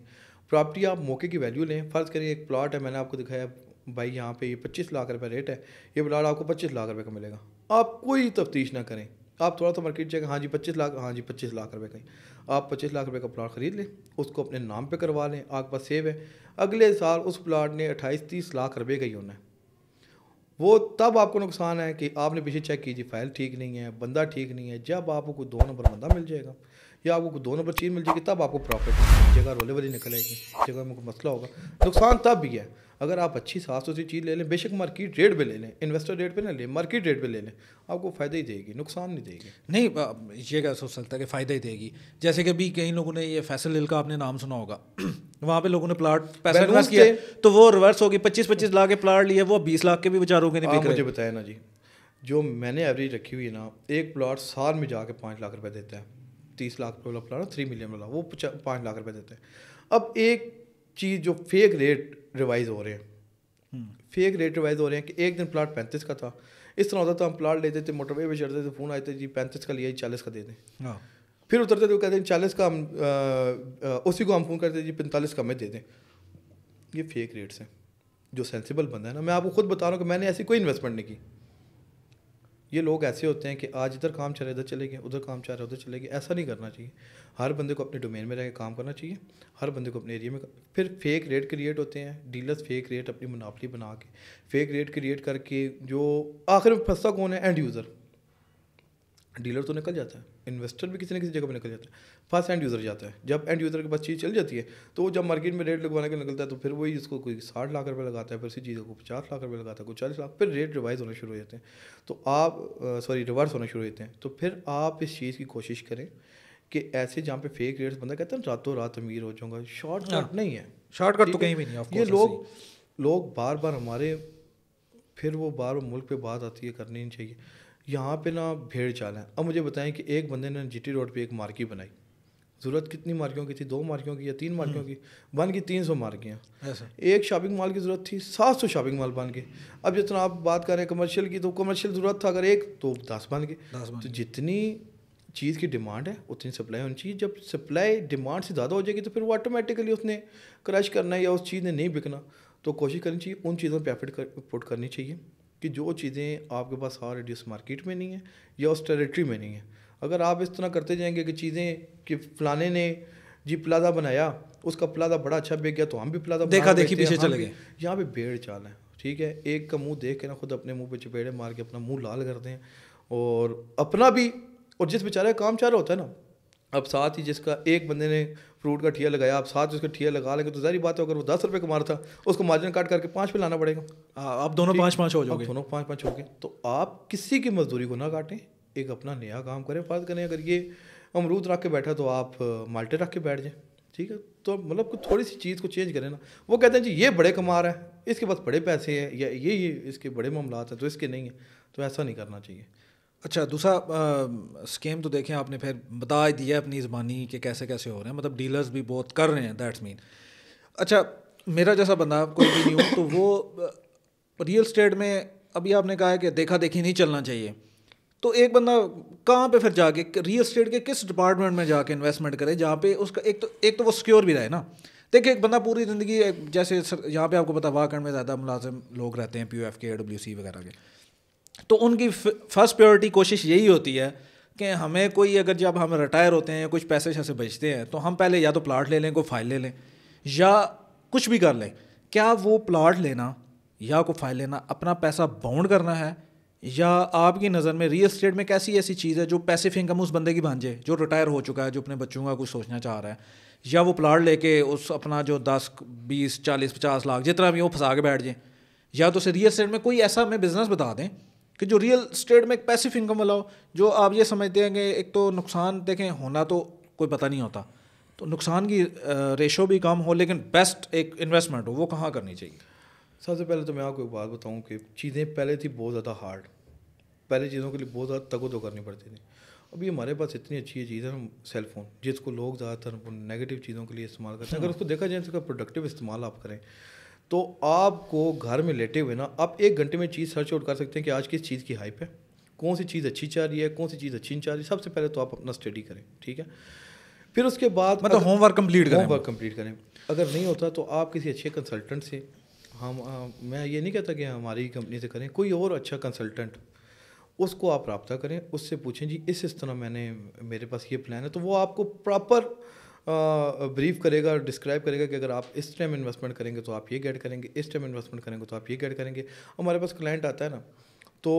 प्रॉपर्टी आप मौके की वैल्यू लें फ़र्ज़ करिए एक प्लाट है मैंने आपको दिखाया भाई यहाँ पे ये पच्चीस लाख रुपए रेट है ये प्लाट आपको पच्चीस लाख रुपए का मिलेगा आप कोई तफ्तीश ना करें आप थोड़ा तो मार्केट जाएगा हाँ जी पच्चीस लाख हाँ जी पच्चीस लाख रुपए का आप पच्चीस लाख रुपए का प्लाट ख़रीद लें उसको अपने नाम पे करवा लें आपके पास सेव है अगले साल उस प्लाट ने अट्ठाईस तीस लाख रुपए का ही होना है वो तब आपको नुकसान है कि आपने पीछे चेक कीजिए फाइल ठीक नहीं है बंदा ठीक नहीं है जब आपको कोई दो नंबर बंदा मिल जाएगा या आपको दो नंबर चीज़ मिल जाएगी तब आपको प्रॉफिट जगह रोले वाली निकलेगी जगह में कोई मसला होगा नुकसान तब भी है अगर आप अच्छी सौ सी चीज़ ले लें बेशक मार्केट रेट पे ले लें इन्वेस्टर रेट पे ना लें मार्केट रेट पे ले लें आपको फ़ायदा ही देगी नुकसान नहीं देगी नहीं ये क्या सोच सकता है कि फ़ायदा ही देगी जैसे कि अभी कई लोगों ने ये फैसल हिल का आपने नाम सुना होगा वहाँ पे लोगों ने प्लाट पैसा इन्वेस्ट किया तो वो रिवर्स होगी पच्चीस पच्चीस लाख के प्लाट लिए वो बीस लाख के भी बेचारों के नहीं मुझे बताया ना जी जो मैंने एवरेज रखी हुई है ना एक प्लाट साल में जाके पाँच लाख रुपये देता है तीस लाख वाला प्लाट थ्री मिलियन वाला वो पाँच लाख रुपये देते हैं अब एक चीज़ जो फेक रेट रिवाइज़ हो रहे हैं फेक रेट रिवाइज़ हो रहे हैं कि एक दिन प्लाट पैंतीस का था इस तरह होता था हम प्लाट लेते थे मोटरवे पे चढ़ते थे फ़ोन आए थे जी पैंतीस का लिया चालीस का दे दें हाँ। फिर उतरते थे वो कहते हैं चालीस का हम उसी को हम फ़ोन करते जी पैंतालीस का हमें दे दें ये फेक रेट्स हैं जो सेंसिबल बंदा है ना मैं आपको खुद बता रहा हूँ कि मैंने ऐसी कोई इन्वेस्टमेंट नहीं की ये लोग ऐसे होते हैं कि आज इधर काम चल रहा है इधर चले गए उधर काम चल रहा है उधर चले गए ऐसा नहीं करना चाहिए हर बंदे को अपने डोमेन में रह काम करना चाहिए हर बंदे को अपने एरिया में फिर फेक रेट क्रिएट होते हैं डीलर्स फेक रेट अपनी मुनाफली बना के फेक रेट क्रिएट करके जो आखिर में फंसता कौन है एंड यूज़र डीलर तो निकल जाता है इन्वेस्टर भी किसी न किसी जगह पर निकल जाता है फर्स्ट एंड यूज़र जाता है जब एंड यूज़र के पास चीज़ चल जाती है तो वो जब मार्केट में रेट लगवाने के निकलता है तो फिर वही इसको कोई साठ लाख रुपये लगाता है फिर इसी चीज़ को पचास लाख रुपये लगाता है कोई चालीस लाख फिर रेट रिवाइज होना शुरू हो जाते हैं तो आप सॉरी रिवर्स होना शुरू हो जाते हैं तो फिर आप इस चीज़ की कोशिश करें कि ऐसे जहाँ पे फेक रेट्स बंदा कहता है रातों रात अमीर हो जाऊँगा शॉर्टकट हाँ। नहीं है शॉर्टकट तो कहीं भी नहीं है ये लोग लोग बार बार हमारे फिर वो बार बार मुल्क पर बात आती है करनी नहीं चाहिए यहाँ पे ना भेड़ चाल है अब मुझे बताएं कि एक बंदे ने जी टी रोड पर एक मार्की बनाई ज़रूरत कितनी मार्कियों की थी दो मार्कियों की या तीन हम्म। मार्कियों की बन की तीन सौ मार्कियाँ एक शॉपिंग मॉल की ज़रूरत थी सात सौ शॉपिंग मॉल बन के अब जितना आप बात कर रहे हैं कमर्शियल की तो कमर्शियल ज़रूरत था अगर एक तो दस बन के तो जितनी चीज़ की डिमांड है उतनी सप्लाई होनी चाहिए जब सप्लाई डिमांड से ज़्यादा हो जाएगी तो फिर वो ऑटोमेटिकली उसने क्रश करना है या उस चीज़ ने नहीं बिकना तो कोशिश करनी चाहिए उन चीज़ों पर एफिट कर पुट करनी चाहिए कि जो चीज़ें आपके पास ऑलरेडी उस मार्केट में नहीं है या उस टेरिटरी में नहीं है अगर आप इस तरह करते जाएंगे कि चीज़ें कि फलाने ने जी प्लाजा बनाया उसका प्लाजा बड़ा अच्छा बिक गया तो हम भी प्लाजा देखा देखी पीछे चले गए यहाँ पे भेड़ चाल है ठीक है एक का मुंह देख के ना खुद अपने मुंह पे चपेड़े मार के अपना मुंह लाल करते हैं और अपना भी और जिस बेचारे का काम चार होता है ना अब साथ ही जिसका एक बंदे ने फ्रूट का ठिया लगाया आप साथ उसका ठिया लगा लेंगे तो जारी बात है अगर वो दस रुपये का मार था उसको मार्जिन काट करके पाँच पे लाना पड़ेगा हाँ, आप दोनों पाँच पाँच हो जाओगे दोनों पाँच पाँच हो गए तो आप किसी की मजदूरी को ना काटें एक अपना नया काम करें बात करें अगर ये अमरूद रख के बैठा तो आप माल्टे रख के बैठ जाएँ ठीक है तो मतलब थोड़ी सी चीज़ को चेंज करें ना वो कहते हैं जी ये बड़े कमा रहा है इसके पास बड़े पैसे हैं या ये ये इसके बड़े मामला हैं तो इसके नहीं हैं तो ऐसा नहीं करना चाहिए अच्छा दूसरा स्कीम तो देखें आपने फिर बता दिया दिया अपनी ज़बानी कि कैसे कैसे हो रहे हैं मतलब डीलर्स भी बहुत कर रहे हैं दैट्स मीन अच्छा मेरा जैसा बंदा कोई भी नहीं हो तो वो रियल स्टेट में अभी आपने कहा है कि देखा देखी नहीं चलना चाहिए तो एक बंदा कहाँ पे फिर जाके रियल स्टेट के किस डिपार्टमेंट में जाके इन्वेस्टमेंट करे जहाँ पे उसका एक तो एक तो वो सिक्योर भी रहे ना देखिए एक बंदा पूरी ज़िंदगी जैसे यहाँ पे आपको पता वाकंड में ज़्यादा मुलाजिम लोग रहते हैं पी एफ के डब्ल्यू सी वगैरह के तो उनकी फर्स्ट प्रायोरिटी कोशिश यही होती है कि हमें कोई अगर जब हम रिटायर होते हैं कुछ पैसे शैसे बचते हैं तो हम पहले या तो प्लाट ले लें कोई फाइल ले लें या कुछ भी कर लें क्या वो प्लाट लेना या कोई फाइल लेना अपना पैसा बाउंड करना है या आपकी नज़र में रियल स्टेट में कैसी ऐसी चीज़ है जो पैसिव इनकम उस बंदे की भांजे जो रिटायर हो चुका है जो अपने बच्चों का कुछ सोचना चाह रहा है या वो प्लाट लेके उस अपना जो दस बीस चालीस पचास लाख जितना भी वो फंसा के बैठ जाए या तो उसे रियल स्टेट में कोई ऐसा हमें बिज़नेस बता दें कि जो रियल स्टेट में एक पैसिव इनकम वाला हो जो आप ये समझते हैं कि एक तो नुकसान देखें होना तो कोई पता नहीं होता तो नुकसान की रेशो भी कम हो लेकिन बेस्ट एक इन्वेस्टमेंट हो वो कहाँ करनी चाहिए सबसे पहले तो मैं आपको एक बात बताऊँ कि चीज़ें पहले थी बहुत ज़्यादा हार्ड पहले चीज़ों के लिए बहुत ज़्यादा तगो तो करनी पड़ती थी अभी हमारे पास इतनी अच्छी चीज़ है सेल सेलफोन जिसको लोग ज़्यादातर नेगेटिव चीज़ों के लिए इस्तेमाल करते हैं अगर उसको देखा जाए तो उसका प्रोडक्टिव इस्तेमाल आप करें तो आपको घर में लेटे हुए ना आप एक घंटे में चीज़ सर्च आउट कर सकते हैं कि आज किस चीज़ की हाइप है कौन सी चीज़ अच्छी चाह रही है कौन सी चीज़ अच्छी नहीं चाह रही है सबसे पहले तो आप अपना स्टडी करें ठीक है फिर उसके बाद मतलब होमवर्क कंप्लीट करें होमवर्क कंप्लीट करें अगर नहीं होता तो आप किसी अच्छे कंसल्टेंट से हम आ, मैं ये नहीं कहता कि हमारी कंपनी से करें कोई और अच्छा कंसल्टेंट उसको आप रबता करें उससे पूछें जी इस इस तरह मैंने मेरे पास ये प्लान है तो वो आपको प्रॉपर ब्रीफ करेगा डिस्क्राइब करेगा कि अगर आप इस टाइम इन्वेस्टमेंट करेंगे तो आप ये गेट करेंगे इस टाइम इन्वेस्टमेंट करेंगे तो आप ये गेट करेंगे हमारे पास क्लाइंट आता है ना तो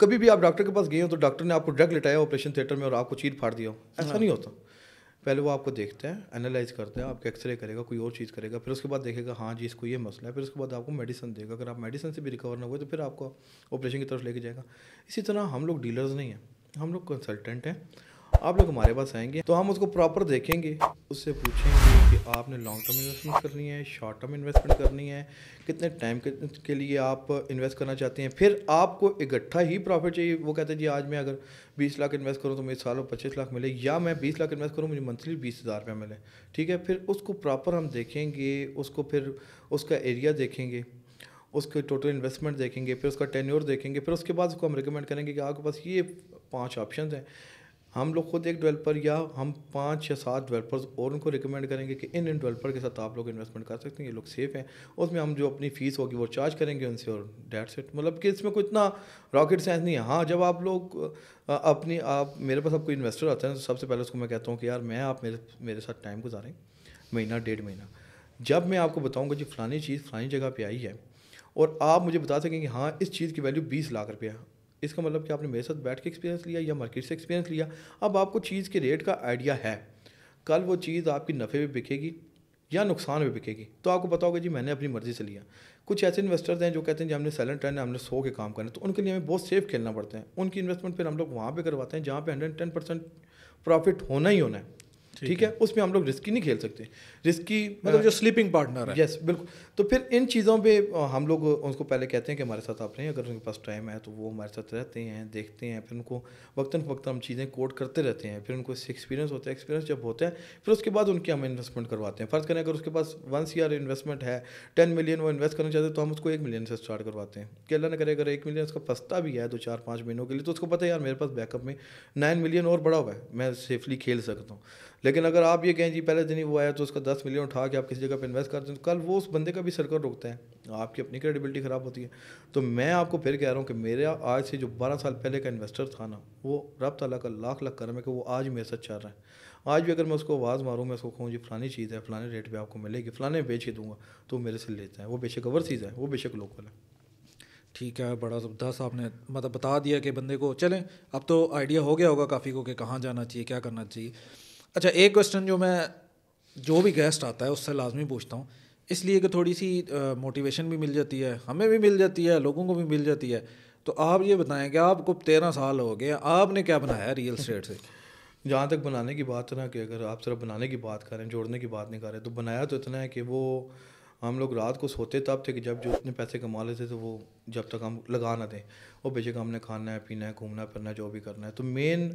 कभी भी आप डॉक्टर के पास गए हो तो डॉक्टर ने आपको ड्रग लिटाया ऑपरेशन थिएटर में और आपको चीर फाड़ दिया हो ऐसा हाँ। नहीं होता पहले वो आपको देखते हैं एनालाइज करते हैं आपका एक्सरे करेगा कोई और चीज़ करेगा फिर उसके बाद देखेगा हाँ जी इसको ये मसला है फिर उसके बाद आपको मेडिसिन देगा अगर आप मेडिसिन से भी रिकवर ना हुए तो फिर आपको ऑपरेशन की तरफ लेके जाएगा इसी तरह हम लोग डीलर्स नहीं हैं हम लोग कंसल्टेंट हैं आप लोग हमारे पास आएंगे तो हम उसको प्रॉपर देखेंगे उससे पूछेंगे कि आपने लॉन्ग टर्म इन्वेस्टमेंट करनी है शॉर्ट टर्म इन्वेस्टमेंट करनी है कितने टाइम के, लिए आप इन्वेस्ट करना चाहते हैं फिर आपको इकट्ठा ही प्रॉफिट चाहिए वो कहते हैं जी आज मैं अगर बीस लाख इन्वेस्ट करूँ तो मुझे साल में पच्चीस लाख मिले या मैं बीस लाख इन्वेस्ट करूँ मुझे मंथली बीस हज़ार रुपया मिले ठीक है फिर उसको प्रॉपर हम देखेंगे उसको फिर उसका एरिया देखेंगे उसके टोटल इन्वेस्टमेंट देखेंगे फिर उसका टेन्योर देखेंगे फिर उसके बाद उसको हम रिकमेंड करेंगे कि आपके पास ये पांच ऑप्शन हैं हम लोग खुद एक डेवलपर या हम पाँच या सात डेवलपर्स और उनको रिकमेंड करेंगे कि इन इन डेवलपर के साथ आप लोग इन्वेस्टमेंट कर सकते हैं ये लोग सेफ़ हैं उसमें हम जो अपनी फ़ीस होगी वो चार्ज करेंगे उनसे और डेट सेट मतलब कि इसमें कोई इतना रॉकेट साइंस नहीं है हाँ जब आप लोग अपनी आप मेरे पास कोई इन्वेस्टर आते हैं तो सबसे पहले उसको मैं कहता हूँ कि यार मैं आप मेरे मेरे साथ टाइम गुजारें महीना डेढ़ महीना जब मैं आपको बताऊँगा जी फलानी चीज़ फलानी जगह पर आई है और आप मुझे बता सकें कि हाँ इस चीज़ की वैल्यू बीस लाख रुपये इसका मतलब कि आपने मेरे साथ बैठ के एक्सपीरियंस लिया या मार्केट से एक्सपीरियंस लिया अब आपको चीज़ के रेट का आइडिया है कल वो चीज़ आपकी नफ़े में बिकेगी या नुकसान में बिकेगी तो आपको बताओगे जी मैंने अपनी मर्ज़ी से लिया कुछ ऐसे इन्वेस्टर्स हैं जो कहते हैं जी हमने सेलेंट ट्रेंड हमने सो के काम करने तो उनके लिए हमें बहुत सेफ खेलना पड़ता है उनकी इन्वेस्टमेंट फिर हम लोग वहाँ पर करवाते हैं जहाँ पर हंड्रेड टेन परसेंट प्रॉफिट होना ही होना है ठीक है उसमें हम लोग रिस्की नहीं खेल सकते रिस्की मतलब जो स्लीपिंग uh, पार्टनर है यस बिल्कुल तो फिर इन चीज़ों पे uh, हम लोग uh, उनको पहले कहते हैं कि हमारे साथ आप रहें अगर उनके पास टाइम है तो वो हमारे साथ रहते हैं देखते हैं फिर उनको वक्ता वक्ता हम चीज़ें कोड करते रहते हैं फिर उनको एक्सपीरियंस होता है एक्सपीरियंस जब होता है फिर उसके बाद उनकी हम इन्वेस्टमेंट करवाते हैं फ़र्ज़ करें अगर उसके पास वन सी इन्वेस्टमेंट है टेन मिलियन वो इन्वेस्ट करना चाहते हैं तो हम उसको एक मिलियन से स्टार्ट करवाते हैं कि अल्लाह ने करे अगर एक मिलियन उसका फंसता भी है दो चार पाँच महीनों के लिए तो उसको पता है यार मेरे पास बैकअप में नाइन मिलियन और बड़ा हुआ है मैं सेफली खेल सकता हूँ लेकिन अगर आप ये कहें जी पहले दिन ही वो आया तो उसका दस मिलियन उठा के आप किसी जगह पर इन्वेस्ट करते हैं तो कल वो उस बंदे का भी सर्कल रोकते हैं आपकी अपनी क्रेडिबिलिटी ख़राब होती है तो मैं आपको फिर कह रहा हूँ कि मेरा आज से जो बारह साल पहले का इन्वेस्टर था ना वो रब तला का लाख लाख कर्म है कि वो आज मेरे साथ चल रहा है आज भी अगर मैं उसको आवाज़ मारूँ मैं उसको कहूँ जी फलानी चीज़ है फलाने रेट पर आपको मिलेगी फलाने बेच के दूंगा तो मेरे से लेता है वो बेशक चीज़ है वो बेशक लोकल है ठीक है बड़ा ज़बरदस्त आपने मतलब बता दिया कि बंदे को चलें अब तो आइडिया हो गया होगा काफ़ी को कि कहाँ जाना चाहिए क्या करना चाहिए अच्छा एक क्वेश्चन जो मैं जो भी गेस्ट आता है उससे लाजमी पूछता हूँ इसलिए कि थोड़ी सी मोटिवेशन भी मिल जाती है हमें भी मिल जाती है लोगों को भी मिल जाती है तो आप ये बताएं कि आपको तेरह साल हो गए आपने क्या बनाया रियल स्टेट से जहाँ तक बनाने की बात ना कि अगर आप सिर्फ बनाने की बात करें जोड़ने की बात नहीं करें तो बनाया तो इतना है कि वो हम लोग रात को सोते तब थे कि जब जो इतने पैसे कमा लेते तो वो जब तक हम लगा ना दें और बेचक हमने खाना है पीना है घूमना फिरना जो भी करना है तो मेन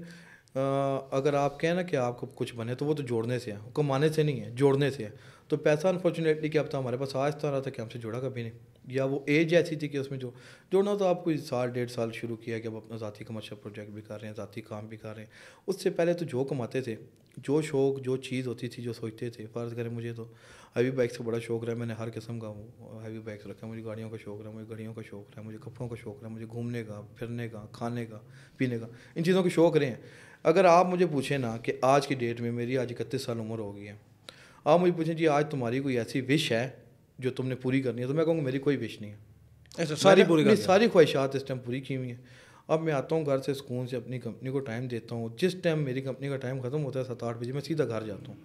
अगर आप कहें ना कि आपको कुछ बने तो वो तो जोड़ने से है कमाने से नहीं है जोड़ने से है तो पैसा अनफॉर्चुनेटली क्या था हमारे पास आज तो रहा था कि हमसे जुड़ा कभी नहीं या वो एज ऐसी थी कि उसमें जो जोड़ना तो आपको साल डेढ़ साल शुरू किया कि अब अपना ज़ाती कमर्शल प्रोजेक्ट भी कर रहे हैं ज़ाती काम भी कर रहे हैं उससे पहले तो जो कमाते थे जो शौक जो चीज़ होती थी जो सोचते थे फ़र्ज़ करें मुझे तो हैवी बाइक से बड़ा शौक रहा है मैंने हर किस्म का वो हैवी बाइक्स रखा है मुझे गाड़ियों का शौक रहा है मुझे घड़ियों का शौक रहा है मुझे कपड़ों का शौक रहा है मुझे घूमने का फिरने का खाने का पीने का इन चीज़ों के शौक रहे हैं अगर आप मुझे पूछें ना कि आज की डेट में मेरी आज इकतीस साल उम्र हो गई है आप मुझे पूछें जी आज तुम्हारी कोई ऐसी विश है जो तुमने पूरी करनी है तो मैं कहूँगा मेरी कोई विश नहीं है ऐसा अच्छा, सारी पूरी कर सारी ख्वाहिशात इस टाइम पूरी की हुई हैं अब मैं आता हूँ घर से सुकून से अपनी कंपनी को टाइम देता हूँ जिस टाइम मेरी कंपनी का टाइम ख़त्म होता है सात आठ बजे मैं सीधा घर जाता हूँ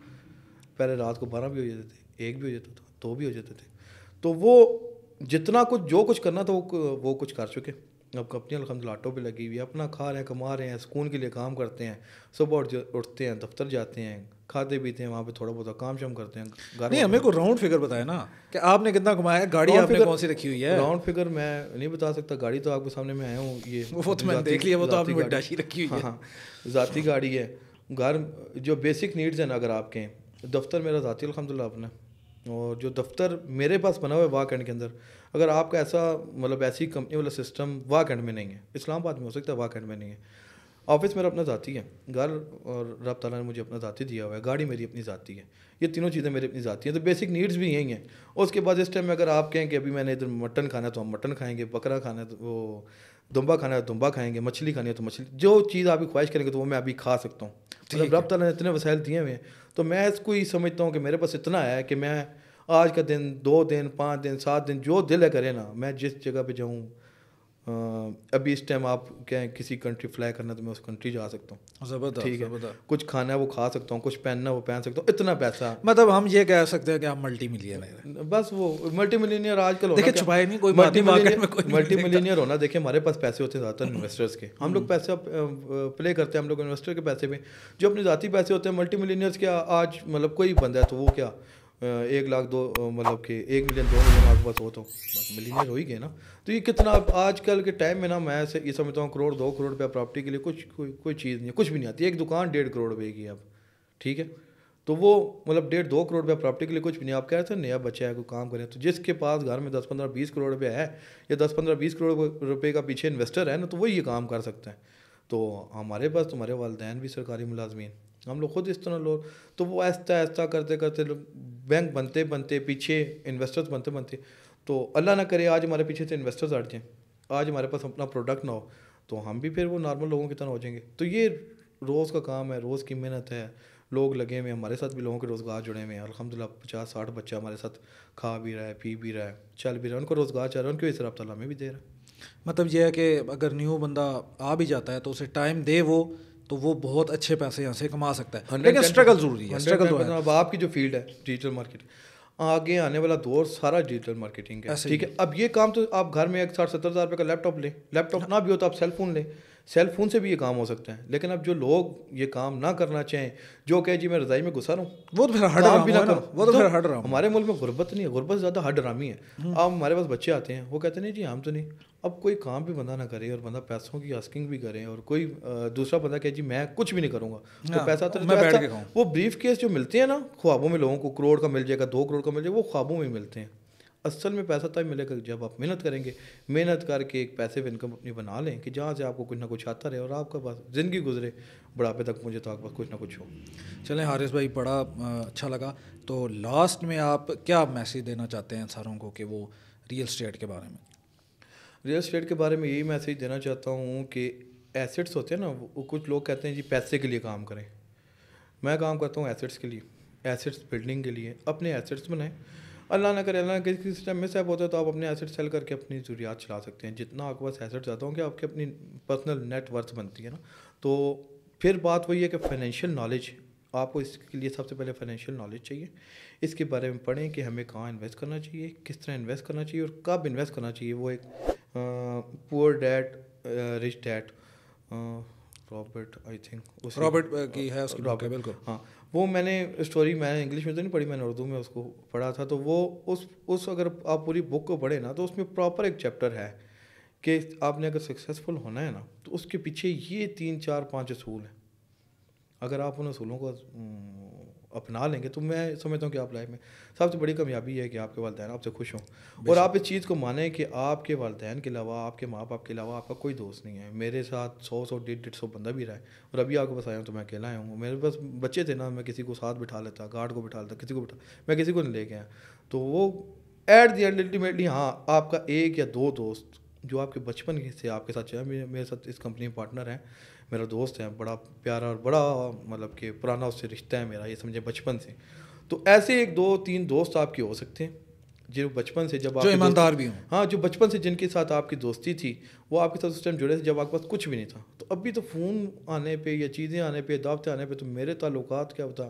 पहले रात को बारह भी हो जाते थे एक भी हो जाता था दो भी हो जाते थे तो वो जितना कुछ जो कुछ करना था वो वो कुछ कर चुके अब कंपनी अलहमदिल्ला ऑटो पे लगी हुई है अपना खा रहे हैं कमा रहे हैं सुकून के लिए काम करते हैं सुबह उठ उठते हैं दफ्तर जाते हैं खाते पीते हैं वहाँ पे थोड़ा बहुत काम शाम करते हैं नहीं हमें को राउंड फिगर बताया ना कि आपने कितना कमाया है गाड़ी आपने कौन सी रखी हुई है राउंड फिगर मैं नहीं बता सकता गाड़ी तो आपके सामने मैं आया हूँ ये वो तो मैंने देख लिया वो तो आपने डाशी रखी हुई है हाँ, हाँ ज़ाती गाड़ी है घर जो बेसिक नीड्स हैं ना अगर आपके दफ्तर मेरा ज़ाती अलहमदिल्ला अपना और जो दफ्तर मेरे पास बना हुआ है वाक एंड के अंदर अगर आपका ऐसा मतलब ऐसी कंपनी वाला सिस्टम वाक एंड में नहीं है इस्लामाबाद में हो सकता है वाक एंड में नहीं है ऑफिस मेरा अपना ज़ाती है घर और रब तला ने मुझे अपना ज़ाती दिया हुआ है गाड़ी मेरी अपनी ज़ाती है ये तीनों चीज़ें मेरी अपनी ज़ाती हैं तो बेसिक नीड्स भी यही हैं उसके बाद इस टाइम में अगर आप कहें कि अभी मैंने इधर मटन खाना है तो हम मटन खाएंगे बकरा खाना है तो वो दुम्बा खाना है तो दुम्बा खाएंगे मछली खानी है तो मछली जो चीज़ आपकी ख्वाहिश करेंगे तो वो मैं अभी खा सकता हूँ मतलब रब तला ने इतने वसाइल दिए हुए हैं तो मैं इसको ही समझता हूँ कि मेरे पास इतना है कि मैं आज का दिन दो दिन पाँच दिन सात दिन जो दिल है करे ना मैं जिस जगह पे जाऊँ अभी इस टाइम आप क्या है किसी कंट्री फ्लाई करना तो मैं उस कंट्री जा सकता हूँ जबरदस्त ठीक है कुछ खाना है वो खा सकता हूँ कुछ पहनना वो पहन सकता हूँ इतना पैसा मतलब हम ये कह सकते हैं कि आप मल्टी मिलियनियर बस वो मल्टी मिलियनियर आजकल देखिए छुपाए नहीं कोई मल्टी मल्टी मिलियनियर होना देखिए हमारे पास पैसे होते हैं ज़्यादातर इन्वेस्टर्स के हम लोग पैसे प्ले करते हैं हम लोग इन्वेस्टर के पैसे में जो अपने ज़ाती पैसे होते हैं मल्टी मिलियनियर्स के आज मतलब कोई बंदा है तो वो क्या एक लाख दो मतलब कि एक मिलियन दो मिलियन आपके पास हो तो मिलीनियर हो ही गए ना तो ये कितना आजकल के टाइम में ना मैं ऐसे ये समझता हूँ करोड़ दो करोड़ रुपया प्रॉपर्टी के लिए कुछ कोई कोई चीज़ नहीं है कुछ भी नहीं आती एक दुकान डेढ़ करोड़ रुपये की अब ठीक है तो वो मतलब डेढ़ दो करोड़ रुपया प्रॉपर्टी के लिए कुछ भी नहीं आप कह रहे थे नया बच्चा है कोई काम करें तो जिसके पास घर में दस पंद्रह बीस करोड़ रुपया है या दस पंद्रह बीस करोड़ रुपये का पीछे इन्वेस्टर है ना तो वो ये काम कर सकते हैं तो हमारे पास तुम्हारे वालदेन भी सरकारी मुलाजमीन हम लोग खुद इस तरह लो तो वो ऐसा ऐसा करते करते लोग बैंक बनते बनते पीछे इन्वेस्टर्स बनते बनते तो अल्लाह ना करे आज हमारे पीछे से इन्वेस्टर्स हट जाएँ आज हमारे पास अपना प्रोडक्ट ना हो तो हम भी फिर वो नॉर्मल लोगों की तरह हो जाएंगे तो ये रोज़ का काम है रोज़ की मेहनत है लोग लगे हुए हैं हमारे साथ भी लोगों के रोज़गार जुड़े हुए हैं अलहमदिल्ला पचास साठ बच्चा हमारे साथ खा भी रहा है पी भी रहा है चल भी रहा है उनको रोज़गार चल रहा है उनके इस तला में भी दे रहा है मतलब यह है कि अगर न्यू बंदा आ भी जाता है तो उसे टाइम दे वो तो वो बहुत अच्छे पैसे यहाँ से कमा सकता है लेकिन स्ट्रगल जरूरी है स्ट्रगल तो है अब आपकी जो फील्ड है डिजिटल मार्केटिंग आगे आने वाला दौर सारा डिजिटल मार्केटिंग है ठीक है अब ये काम तो आप घर में एक साठ सत्तर हज़ार रुपये का लैपटॉप लें लैपटॉप ना भी हो तो आप सेल फोन लें सेल फ़ोन से भी ये काम हो सकता है लेकिन अब जो लोग ये काम ना करना चाहें जो कहे जी मैं रज़ाई में घुसा रहा हूँ वो तो फिर हड भी ना करो वो तो, तो फिर हड रहा हमारे मुल्क में गुर्बत नहीं है गुर्बत ज़्यादा हड रामी है हम्म। अब हमारे पास बच्चे आते हैं वो कहते नहीं जी हम तो नहीं अब कोई काम भी बंदा ना करे और बंदा पैसों की आस्किंग भी करे और कोई दूसरा बंदा कहे जी मैं कुछ भी नहीं करूँगा तो हाँ, पैसा तो मैं बैठ के वो ब्रीफ केस जो मिलते हैं ना ख्वाबों में लोगों को करोड़ का मिल जाएगा दो करोड़ का मिल जाएगा वो ख्वाबों में मिलते हैं असल में पैसा तब मिलेगा जब आप मेहनत करेंगे मेहनत करके एक पैसे में इनकम अपनी बना लें कि जहाँ से आपको कुछ ना कुछ आता रहे और आपका पास ज़िंदगी गुजरे बुढ़ापे तक मुझे तो आपके पास कुछ ना कुछ हो चलें हारिस भाई बड़ा अच्छा लगा तो लास्ट में आप क्या मैसेज देना चाहते हैं सारों को कि वो रियल स्टेट के बारे में रियल स्टेट के बारे में यही मैसेज देना चाहता हूँ कि एसेट्स होते हैं ना वो कुछ लोग कहते हैं जी पैसे के लिए काम करें मैं काम करता हूँ एसेट्स के लिए एसेट्स बिल्डिंग के लिए अपने एसेट्स बनाएं अल्लाह ना करे अल्लाह किसी किसी टाइम ऐप होता है तो आप अपने एसेट सेल करके अपनी ज़रूरियात चला सकते हैं जितना आपके पास एसेट ज़्यादा होंगे आपकी अपनी पर्सनल नेटवर्थ बनती है ना तो फिर बात वही है कि फाइनेंशियल नॉलेज आपको इसके लिए सबसे पहले फाइनेंशियल नॉलेज चाहिए इसके बारे में पढ़ें कि हमें कहाँ इन्वेस्ट करना चाहिए किस तरह इन्वेस्ट करना चाहिए और कब इन्वेस्ट करना चाहिए वो एक poor dad rich dad Robert I think Robert की है उसकी बिल्कुल हाँ वो मैंने स्टोरी मैंने इंग्लिश में तो नहीं पढ़ी मैंने उर्दू में उसको पढ़ा था तो वो उस उस अगर आप पूरी बुक को पढ़े ना तो उसमें प्रॉपर एक चैप्टर है कि आपने अगर सक्सेसफुल होना है ना तो उसके पीछे ये तीन चार पाँच असूल हैं अगर आप उन असूलों को अपना लेंगे तो मैं समझता हूँ कि आप लाइफ में सबसे बड़ी कामयाबी है कि आपके वालदे आपसे खुश हों और आप इस चीज़ को माने कि आपके वालदेन के अलावा आपके माँ बाप के अलावा आपका कोई दोस्त नहीं है मेरे साथ सौ सौ डेढ़ डेढ़ सौ बंदा भी रहा है और अभी आपको बस आया हूँ तो मैं अकेला आया हूँ मेरे पास बच्चे थे ना मैं किसी को साथ बिठा लेता गार्ड को बिठा लेता किसी को बिठा मैं किसी को नहीं लेके आया तो वो एट दी एंड अल्टीमेटली हाँ आपका एक या दो दोस्त जो आपके बचपन से आपके साथ मेरे साथ इस कंपनी में पार्टनर हैं मेरा दोस्त है बड़ा प्यारा और बड़ा मतलब कि पुराना उससे रिश्ता है मेरा ये समझे बचपन से तो ऐसे एक दो तीन दोस्त आपके हो सकते हैं जो बचपन से जब आप ईमानदार भी हूँ हाँ जो बचपन से जिनके साथ आपकी दोस्ती थी वो आपके साथ उस टाइम जुड़े थे जब आपके पास कुछ भी नहीं था तो अभी तो फ़ोन आने पे या चीज़ें आने पे दावतें आने पे तो मेरे ताल्लुक क्या होता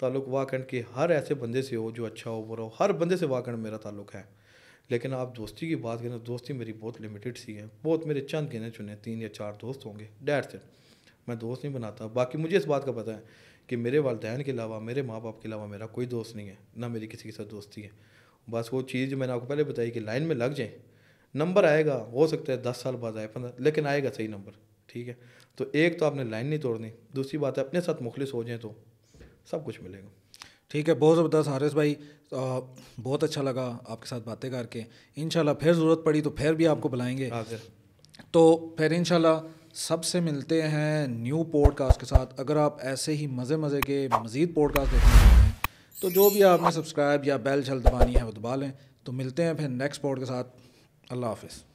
ताल्लुक वाकंड के हर ऐसे बंदे से हो जो अच्छा हो बुरा हो हर बंदे से वाकंड मेरा ताल्लुक है लेकिन आप दोस्ती की बात करें तो दोस्ती मेरी बहुत लिमिटेड सी है बहुत मेरे चंद गिने चुने तीन या चार दोस्त होंगे डैड से मैं दोस्त नहीं बनाता बाकी मुझे इस बात का पता है कि मेरे वालदेन के अलावा मेरे माँ बाप के अलावा मेरा कोई दोस्त नहीं है ना मेरी किसी के साथ दोस्ती है बस वो चीज़ जो मैंने आपको पहले बताई कि लाइन में लग जाएँ नंबर आएगा हो सकता है दस साल बाद आए पंद्रह लेकिन आएगा सही नंबर ठीक है तो एक तो आपने लाइन नहीं तोड़नी दूसरी बात है अपने साथ मुखलिस हो जाएँ तो सब कुछ मिलेगा ठीक है बहुत ज़बरदस्त हारिस भाई आ, बहुत अच्छा लगा आपके साथ बातें करके इन फिर ज़रूरत पड़ी तो फिर भी आपको बुलाएंगे तो फिर इन सबसे मिलते हैं न्यू पॉडकास्ट के साथ अगर आप ऐसे ही मज़े मज़े के मज़ीद पॉडकास्ट देखना चाहते हैं तो जो भी आपने सब्सक्राइब या बेल छल दबानी है वो दबा लें तो मिलते हैं फिर नेक्स्ट पॉड के साथ अल्लाह हाफिज़